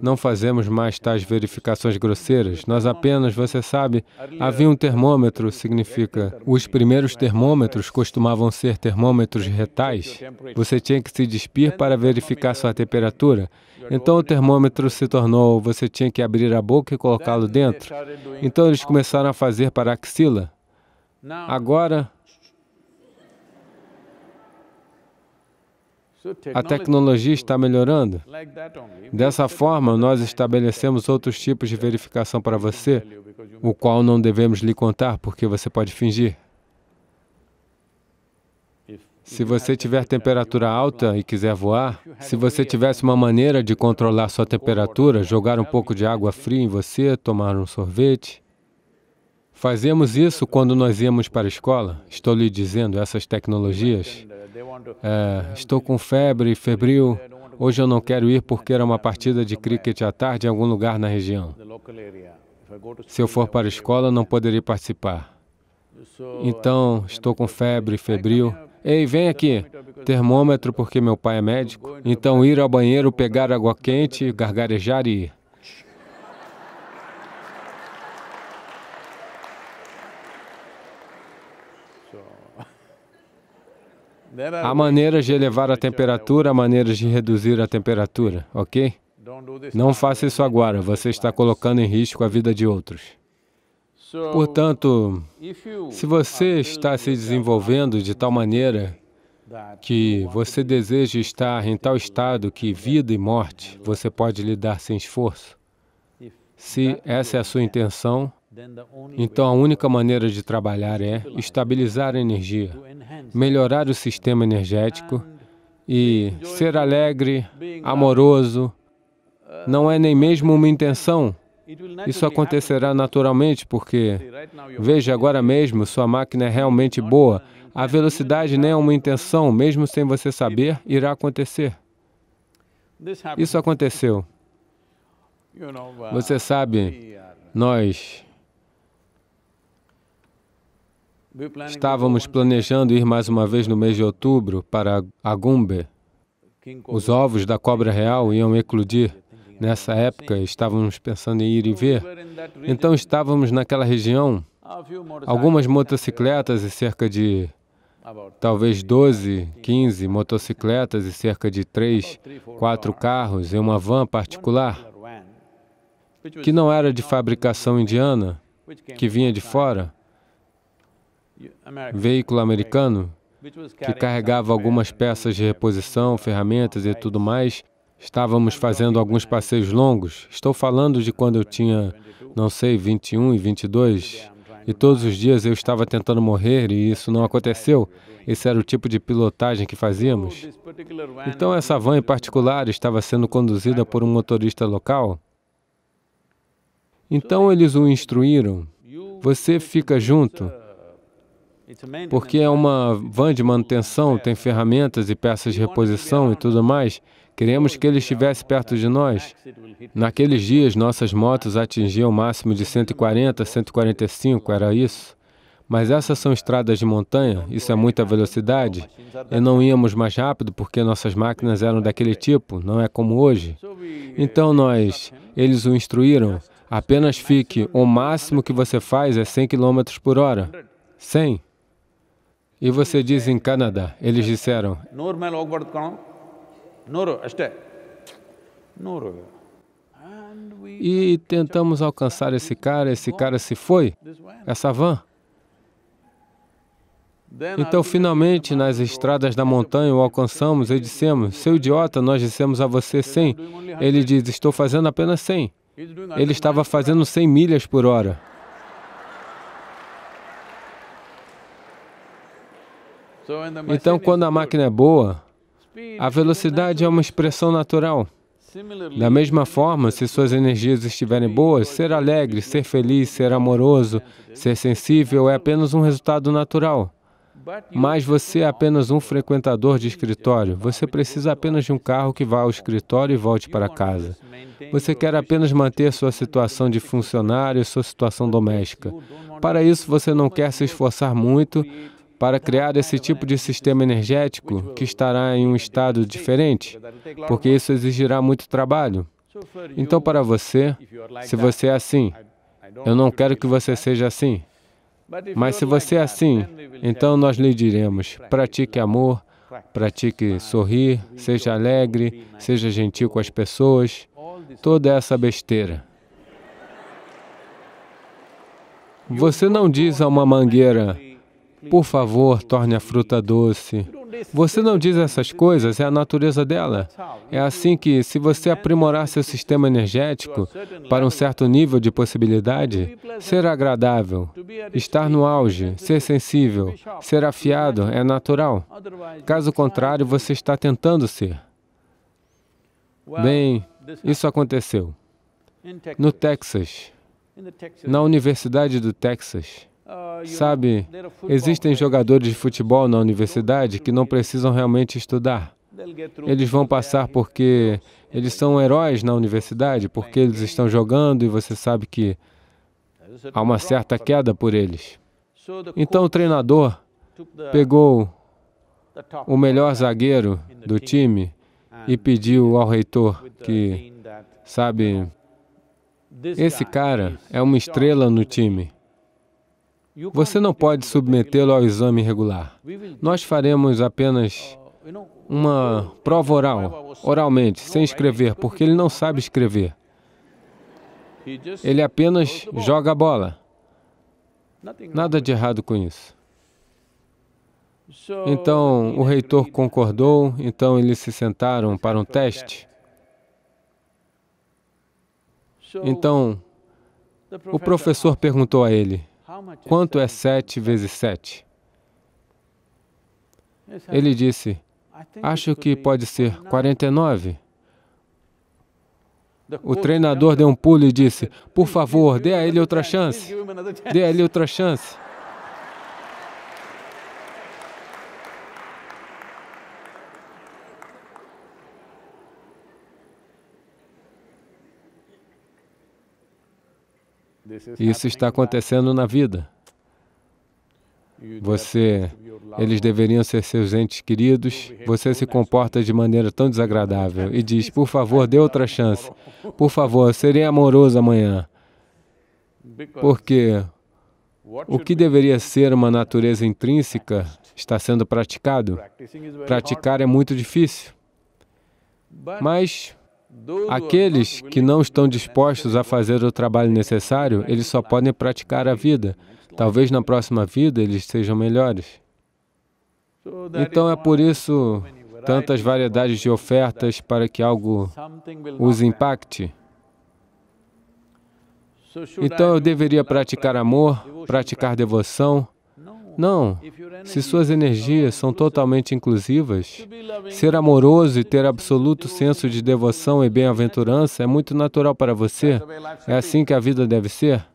Não fazemos mais tais verificações grosseiras. Nós apenas, você sabe, havia um termômetro, significa. Os primeiros termômetros costumavam ser termômetros retais. Você tinha que se despir para verificar sua temperatura. Então o termômetro se tornou, você tinha que abrir a boca e colocá-lo dentro. Então eles começaram a fazer para a axila. Agora, A tecnologia está melhorando. Dessa forma, nós estabelecemos outros tipos de verificação para você, o qual não devemos lhe contar, porque você pode fingir. Se você tiver temperatura alta e quiser voar, se você tivesse uma maneira de controlar sua temperatura, jogar um pouco de água fria em você, tomar um sorvete, Fazemos isso quando nós íamos para a escola. Estou lhe dizendo, essas tecnologias. É, estou com febre, febril. Hoje eu não quero ir porque era uma partida de cricket à tarde em algum lugar na região. Se eu for para a escola, não poderei participar. Então, estou com febre, febril. Ei, vem aqui. Termômetro, porque meu pai é médico. Então, ir ao banheiro, pegar água quente, gargarejar e ir. Né? Há maneiras de elevar a temperatura, há maneiras de reduzir a temperatura, ok? Não faça isso agora, você está colocando em risco a vida de outros. Portanto, se você está se desenvolvendo de tal maneira que você deseja estar em tal estado que vida e morte você pode lidar sem esforço, se essa é a sua intenção, então a única maneira de trabalhar é estabilizar a energia, melhorar o sistema energético e ser alegre, amoroso, não é nem mesmo uma intenção. Isso acontecerá naturalmente, porque, veja agora mesmo, sua máquina é realmente boa. A velocidade nem é uma intenção, mesmo sem você saber, irá acontecer. Isso aconteceu. Uh, você sabe, nós É estávamos planejando ir mais uma vez no mês de outubro para Agumbe. Os ovos da cobra real iam eclodir. Nessa época, estávamos pensando em ir e ver. Então, estávamos naquela região, ah, algumas motocicletas e cerca de talvez 12, 15 motocicletas e cerca de 3, 4 carros em uma van particular, que não era de fabricação indiana, que vinha de fora, veículo americano que carregava algumas peças de reposição, ferramentas e tudo mais. Estávamos fazendo alguns passeios longos. Estou falando de quando eu tinha, não sei, 21 e 22. E todos os dias eu estava tentando morrer e isso não aconteceu. Esse era o tipo de pilotagem que fazíamos. Então, essa van em particular estava sendo conduzida por um motorista local. Então, eles o instruíram. Você fica junto uh, porque é uma van de manutenção, tem ferramentas e peças de reposição e tudo mais. Queremos que ele estivesse perto de nós. Naqueles dias, nossas motos atingiam o máximo de 140, 145, era isso. Mas essas são estradas de montanha, isso é muita velocidade, e não íamos mais rápido porque nossas máquinas eram daquele tipo, não é como hoje. Então nós, eles o instruíram, apenas fique, o máximo que você faz é 100 km por hora. 100. E você diz em Canadá. Eles disseram, e tentamos alcançar esse cara, esse cara se foi, essa van. Então, finalmente, nas estradas da montanha o alcançamos e dissemos, seu idiota, nós dissemos a você 100. Ele diz, estou fazendo apenas 100. Ele estava fazendo 100 milhas por hora. Então, então quando a máquina é boa, a velocidade é uma expressão natural. Da mesma forma, se suas energias estiverem boas, ser alegre, ser feliz, ser amoroso, ser sensível é apenas um resultado natural. Mas você é apenas um frequentador de escritório. Você precisa apenas de um carro que vá ao escritório e volte para casa. Você quer apenas manter sua situação de funcionário e sua situação doméstica. Para isso, você não quer se esforçar muito, para criar esse tipo de sistema energético que estará em um estado diferente, porque isso exigirá muito trabalho. Então, para você, se você é assim, eu não quero que você seja assim. Mas se você é assim, então nós lhe diremos: pratique amor, pratique sorrir, seja alegre, seja gentil com as pessoas, toda essa besteira. Você não diz a uma mangueira, por favor, torne a fruta doce. Você não diz essas coisas, é a natureza dela. É assim que, se você aprimorar seu sistema energético para um certo nível de possibilidade, ser agradável, estar no auge, ser sensível, ser afiado é natural. Caso contrário, você está tentando ser. Bem, isso aconteceu no Texas, na Universidade do Texas. Sabe, existem jogadores de futebol na universidade que não precisam realmente estudar. Eles vão passar porque eles são heróis na universidade, porque eles estão jogando e você sabe que há uma certa queda por eles. Então o treinador pegou o melhor zagueiro do time e pediu ao reitor que, sabe, esse cara é uma estrela no time. Você não pode submetê-lo ao exame regular. Nós faremos apenas uma prova oral, oralmente, sem escrever, porque ele não sabe escrever. Ele apenas joga a bola. Nada de errado com isso. Então, o reitor concordou, então eles se sentaram para um teste. Então, o professor perguntou a ele, Quanto é sete vezes sete? É ele disse, acho que pode ser 49. O treinador então, deu um pulo e então, disse, por favor, dê a ele outra chance, dê a ele outra chance. Isso está acontecendo na vida. Você, eles deveriam ser seus entes queridos. Você se comporta de maneira tão desagradável e diz: por favor, dê outra chance. Por favor, serei amoroso amanhã. Porque o que deveria ser uma natureza intrínseca está sendo praticado. Praticar é muito difícil. Mas Aqueles que não estão dispostos a fazer o trabalho necessário, eles só podem praticar a vida. Talvez na próxima vida eles sejam melhores. Então é por isso tantas variedades de ofertas para que algo os impacte. Então eu deveria praticar amor, praticar devoção, não. Se suas energias são totalmente inclusivas, ser amoroso e ter absoluto senso de devoção e bem-aventurança é muito natural para você. É assim que a vida deve ser.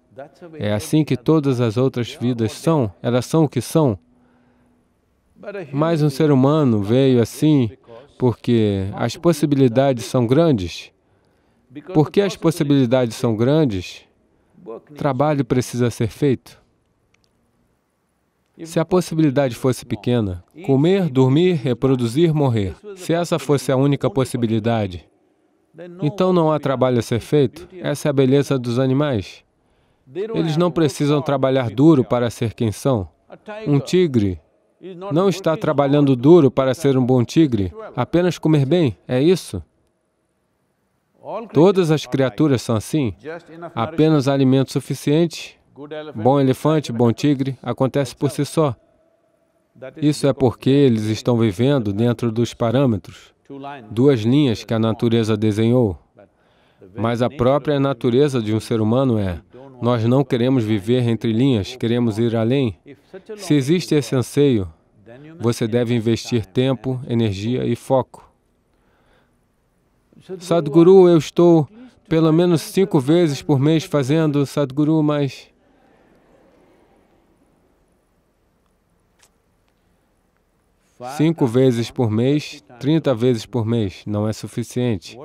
É assim que todas as outras vidas são. Elas são o que são. Mas um ser humano veio assim porque as possibilidades são grandes. Porque as possibilidades são grandes, trabalho precisa ser feito. Se a possibilidade fosse pequena, comer, dormir, reproduzir, morrer, se essa fosse a única possibilidade, então não há trabalho a ser feito. Essa é a beleza dos animais. Eles não precisam trabalhar duro para ser quem são. Um tigre não está trabalhando duro para ser um bom tigre, apenas comer bem, é isso? Todas as criaturas são assim, apenas alimento suficiente Bom elefante, bom tigre, acontece por si só. Isso é porque eles estão vivendo dentro dos parâmetros, duas linhas que a natureza desenhou. Mas a própria natureza de um ser humano é: nós não queremos viver entre linhas, queremos ir além. Se existe esse anseio, você deve investir tempo, energia e foco. Sadhguru, eu estou pelo menos cinco vezes por mês fazendo Sadhguru, mas cinco vezes é por mês, 30 vezes por mês, não é suficiente. É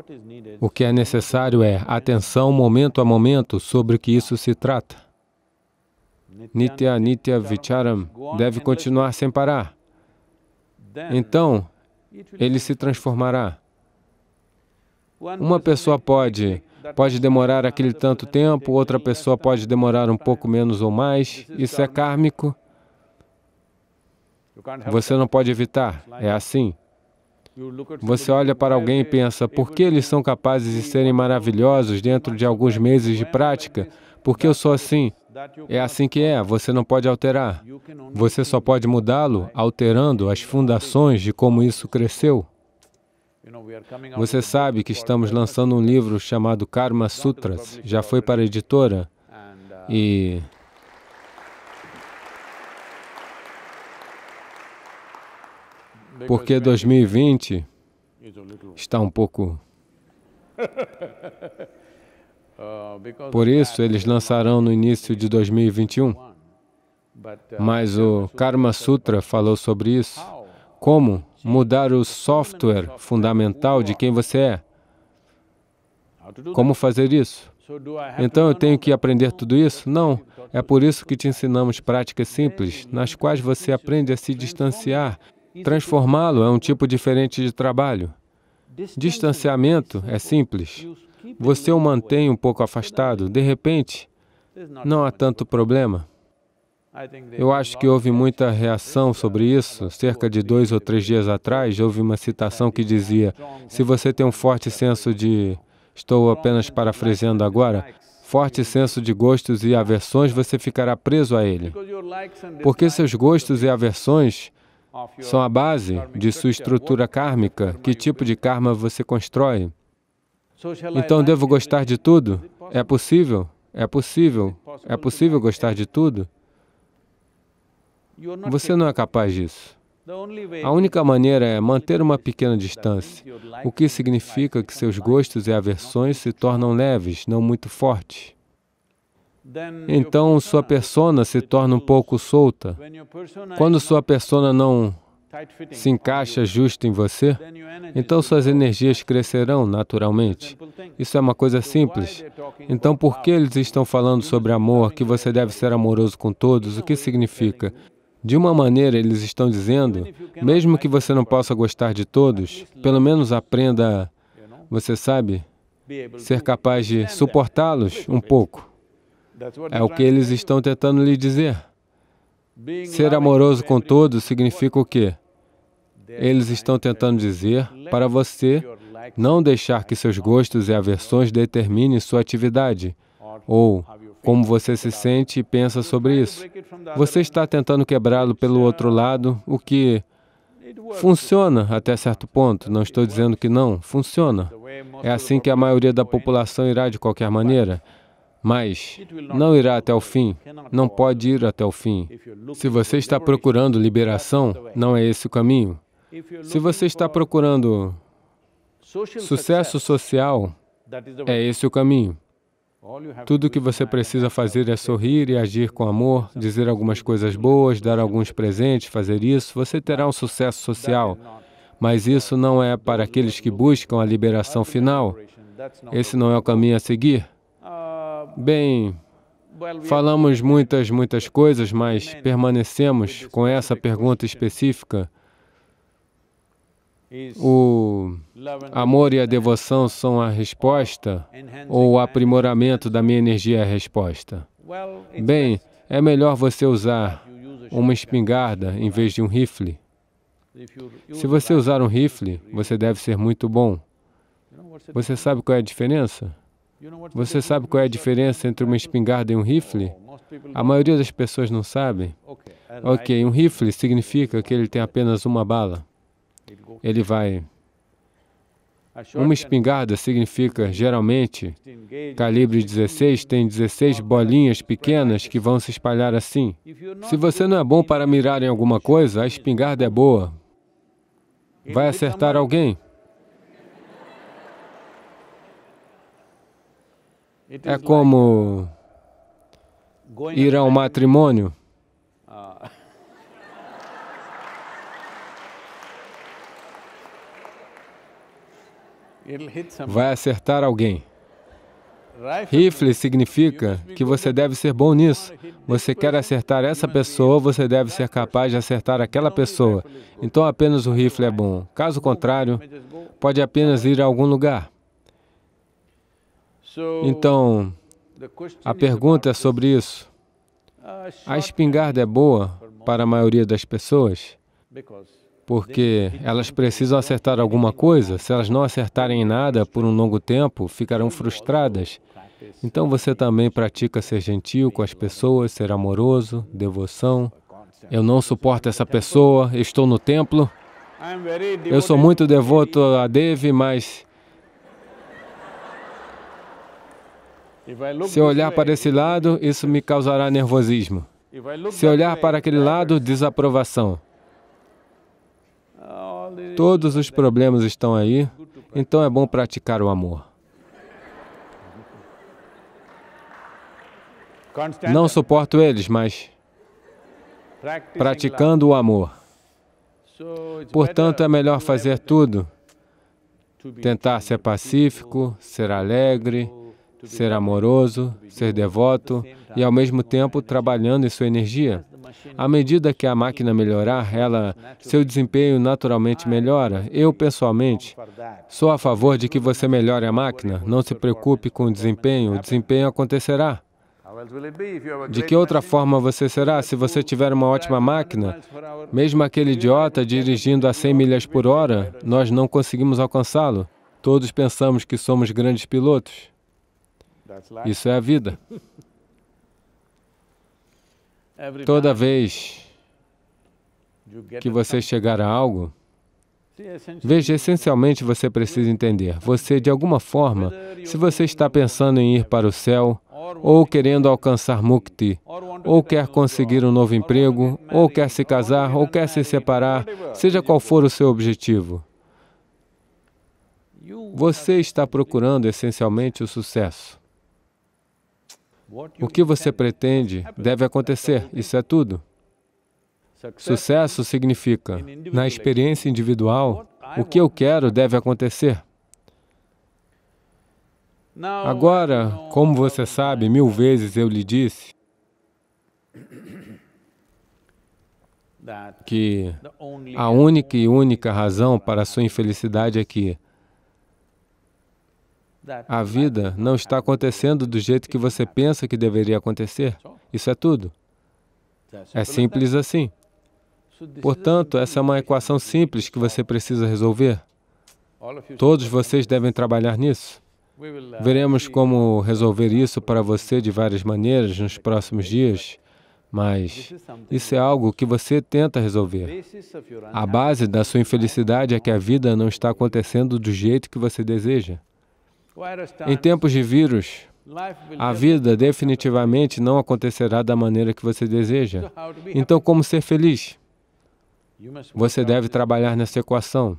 o que é necessário é atenção momento a momento sobre o que isso se trata. Nitya Nitya Vicharam deve continuar sem parar. Então, ele se transformará. Uma pessoa pode, pode demorar aquele tanto tempo, outra pessoa pode demorar um pouco menos ou mais, isso é kármico. Você não pode evitar, é assim. Você olha para alguém e pensa, por que eles são capazes de serem maravilhosos dentro de alguns meses de prática? Porque eu sou assim. É assim que é, você não pode alterar. Você só pode mudá-lo alterando as fundações de como isso cresceu. Você sabe que estamos lançando um livro chamado Karma Sutras, já foi para a editora, uh, e Porque 2020 está um pouco... Por isso, eles lançarão no início de 2021. Mas o Karma Sutra falou sobre isso. Como mudar o software fundamental de quem você é. Como fazer isso? Então eu tenho que aprender tudo isso? Não. É por isso que te ensinamos práticas simples, nas quais você aprende a se distanciar Transformá-lo é um tipo diferente de trabalho. Distanciamento é simples. Você o mantém um pouco afastado. De repente, não há tanto problema. Eu acho que houve muita reação sobre isso. Cerca de dois ou três dias atrás, houve uma citação que dizia se você tem um forte senso de... estou apenas parafraseando agora forte senso de gostos e aversões, você ficará preso a ele. Porque seus gostos e aversões são a base de sua estrutura kármica, que tipo de karma você constrói. Então, devo gostar de tudo? É possível? É possível? É possível gostar de tudo? Você não é capaz disso. A única maneira é manter uma pequena distância, o que significa que seus gostos e aversões se tornam leves, não muito fortes então sua persona se torna um pouco solta. Quando sua persona não se encaixa justo em você, então suas energias crescerão naturalmente. Isso é uma coisa simples. Então, por que eles estão falando sobre amor, que você deve ser amoroso com todos? O que significa? De uma maneira, eles estão dizendo, mesmo que você não possa gostar de todos, pelo menos aprenda, você sabe, ser capaz de suportá-los um pouco. É o que eles estão tentando lhe dizer. Ser amoroso com todos significa o quê? Eles estão tentando dizer para você não deixar que seus gostos e aversões determinem sua atividade ou como você se sente e pensa sobre isso. Você está tentando quebrá-lo pelo outro uh, lado, o que funciona até certo ponto. Não estou dizendo que não, funciona. É assim que a maioria da população irá de qualquer maneira mas não irá até o fim, não pode ir até o fim. Se você está procurando liberação, não é esse o caminho. Se você está procurando sucesso social, é esse o caminho. Tudo o que você precisa fazer é sorrir e agir com amor, dizer algumas coisas boas, dar alguns presentes, fazer isso, você terá um sucesso social. Mas isso não é para aqueles que buscam a liberação final. Esse não é o caminho a seguir. Bem, falamos muitas, muitas coisas, mas permanecemos com essa pergunta específica. O amor e a devoção são a resposta ou o aprimoramento da minha energia é a resposta? Bem, é melhor você usar uma espingarda em vez de um rifle. Se você usar um rifle, você deve ser muito bom. Você sabe qual é a diferença? Você sabe qual é a diferença entre uma espingarda e um rifle? A maioria das pessoas não sabe. Ok, um rifle significa que ele tem apenas uma bala. Ele vai. Uma espingarda significa, geralmente, calibre 16 tem 16 bolinhas pequenas que vão se espalhar assim. Se você não é bom para mirar em alguma coisa, a espingarda é boa. Vai acertar alguém. É como ir ao matrimônio. Ah. Vai acertar alguém. Rifle significa que você deve ser bom nisso. Você quer acertar essa pessoa, você deve ser capaz de acertar então, aquela pessoa. Então apenas o rifle é bom. Caso então, contrário, pode apenas ir a algum lugar. Então, a pergunta é sobre isso. A espingarda é boa para a maioria das pessoas, porque elas precisam acertar alguma coisa. Se elas não acertarem nada por um longo tempo, ficarão frustradas. Então você também pratica ser gentil com as pessoas, ser amoroso, devoção. Eu não suporto essa pessoa, estou no templo. Eu sou muito devoto a Devi, mas Se eu olhar para esse lado, isso me causará nervosismo. Se olhar para aquele lado, desaprovação. Todos os problemas estão aí, então é bom praticar o amor. Não suporto eles, mas praticando o amor. Portanto, é melhor fazer tudo, tentar ser pacífico, ser alegre, ser amoroso, ser devoto e, ao mesmo tempo, trabalhando em sua energia. À medida que a máquina melhorar, ela, seu desempenho naturalmente melhora. Eu, pessoalmente, sou a favor de que você melhore a máquina. Não se preocupe com o desempenho, o desempenho acontecerá. De que outra forma você será se você tiver uma ótima máquina? Mesmo aquele idiota dirigindo a 100 milhas por hora, nós não conseguimos alcançá-lo. Todos pensamos que somos grandes pilotos. Isso é a vida. Toda vez que você chegar a algo, é veja, assim. essencialmente você precisa entender. Você, de alguma forma, se você está pensando em ir para o céu, ou querendo alcançar mukti, ou quer conseguir um novo emprego, ou quer se casar, ou quer se separar, seja qual for o seu objetivo, você está procurando essencialmente o sucesso. O que você pretende deve acontecer, isso é tudo. Sucesso significa, na experiência individual, o que eu quero deve acontecer. Agora, como você sabe, mil vezes eu lhe disse que a única e única razão para a sua infelicidade é que a vida não está acontecendo do jeito que você pensa que deveria acontecer. Isso é tudo. É simples assim. Portanto, essa é uma equação simples que você precisa resolver. Todos vocês devem trabalhar nisso. Veremos como resolver isso para você de várias maneiras nos próximos dias, mas isso é algo que você tenta resolver. A base da sua infelicidade é que a vida não está acontecendo do jeito que você deseja. Em tempos de vírus, a vida definitivamente não acontecerá da maneira que você deseja. Então, como ser feliz? Você deve trabalhar nessa equação.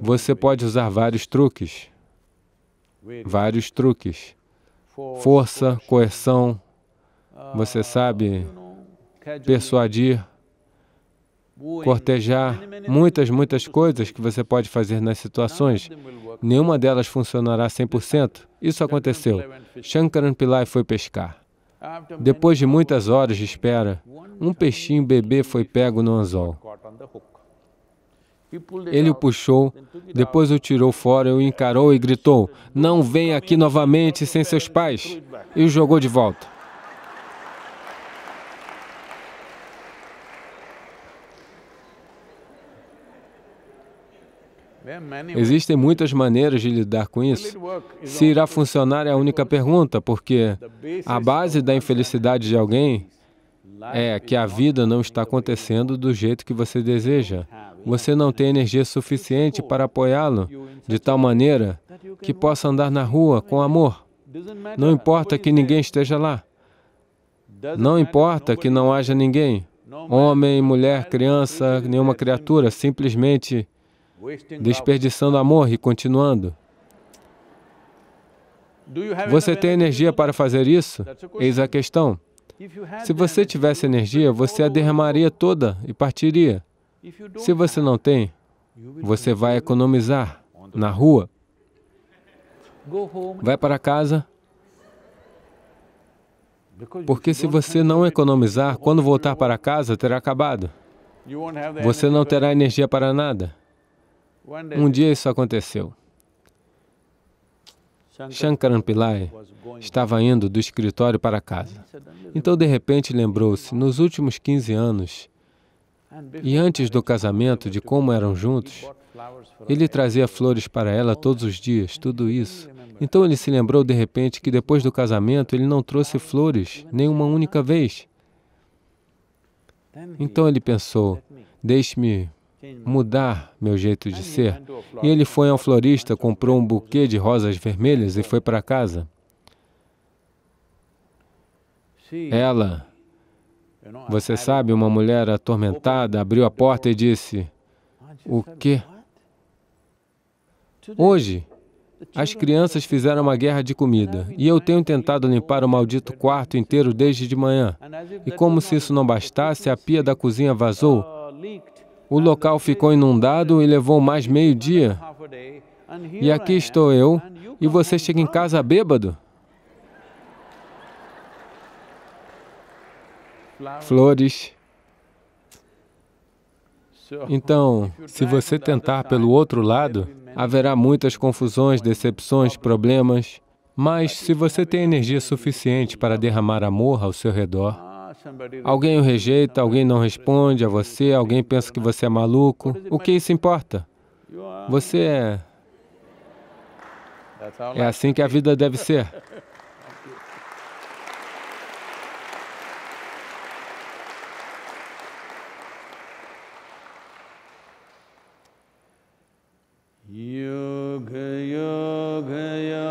Você pode usar vários truques. Vários truques. Força, coerção, você sabe, persuadir, cortejar muitas, muitas coisas que você pode fazer nas situações. Nenhuma delas funcionará 100%. Isso aconteceu. Shankaran Pillai foi pescar. Depois de muitas horas de espera, um peixinho bebê foi pego no anzol. Ele o puxou, depois o tirou fora, o encarou e gritou: Não vem aqui novamente sem seus pais! E o jogou de volta. Existem muitas maneiras de lidar com isso. Se irá funcionar é a única pergunta, porque a base da infelicidade de alguém é que a vida não está acontecendo do jeito que você deseja. Você não tem energia suficiente para apoiá-lo de tal maneira que possa andar na rua com amor. Não importa que ninguém esteja lá. Não importa que não haja ninguém, homem, mulher, criança, nenhuma criatura, simplesmente desperdiçando amor e continuando. Você tem energia para fazer isso? Eis a questão. Se você tivesse energia, você a derramaria toda e partiria. Se você não tem, você vai economizar na rua. Vai para casa. Porque se você não economizar, quando voltar para casa, terá acabado. Você não terá energia para nada. Um dia isso aconteceu. Shankaran Pillai estava indo do escritório para casa. Então, de repente, lembrou-se, nos últimos 15 anos, e antes do casamento, de como eram juntos, ele trazia flores para ela todos os dias, tudo isso. Então ele se lembrou de repente que depois do casamento ele não trouxe flores nenhuma única vez. Então ele pensou: deixe-me mudar meu jeito de ser. E ele foi ao florista, comprou um buquê de rosas vermelhas e foi para casa. Ela, você sabe, uma mulher atormentada, abriu a porta e disse, o quê? Hoje, as crianças fizeram uma guerra de comida e eu tenho tentado limpar o maldito quarto inteiro desde de manhã. E como se isso não bastasse, a pia da cozinha vazou o local ficou inundado e levou mais meio-dia. E aqui estou eu, e você chega em casa bêbado? Flores. Então, se você tentar pelo outro lado, haverá muitas confusões, decepções, problemas. Mas se você tem energia suficiente para derramar amor ao seu redor, Alguém o rejeita, alguém não responde a você, alguém pensa que você é maluco. O que isso importa? Você é. É assim que a vida deve ser. Yoga, yoga, yoga.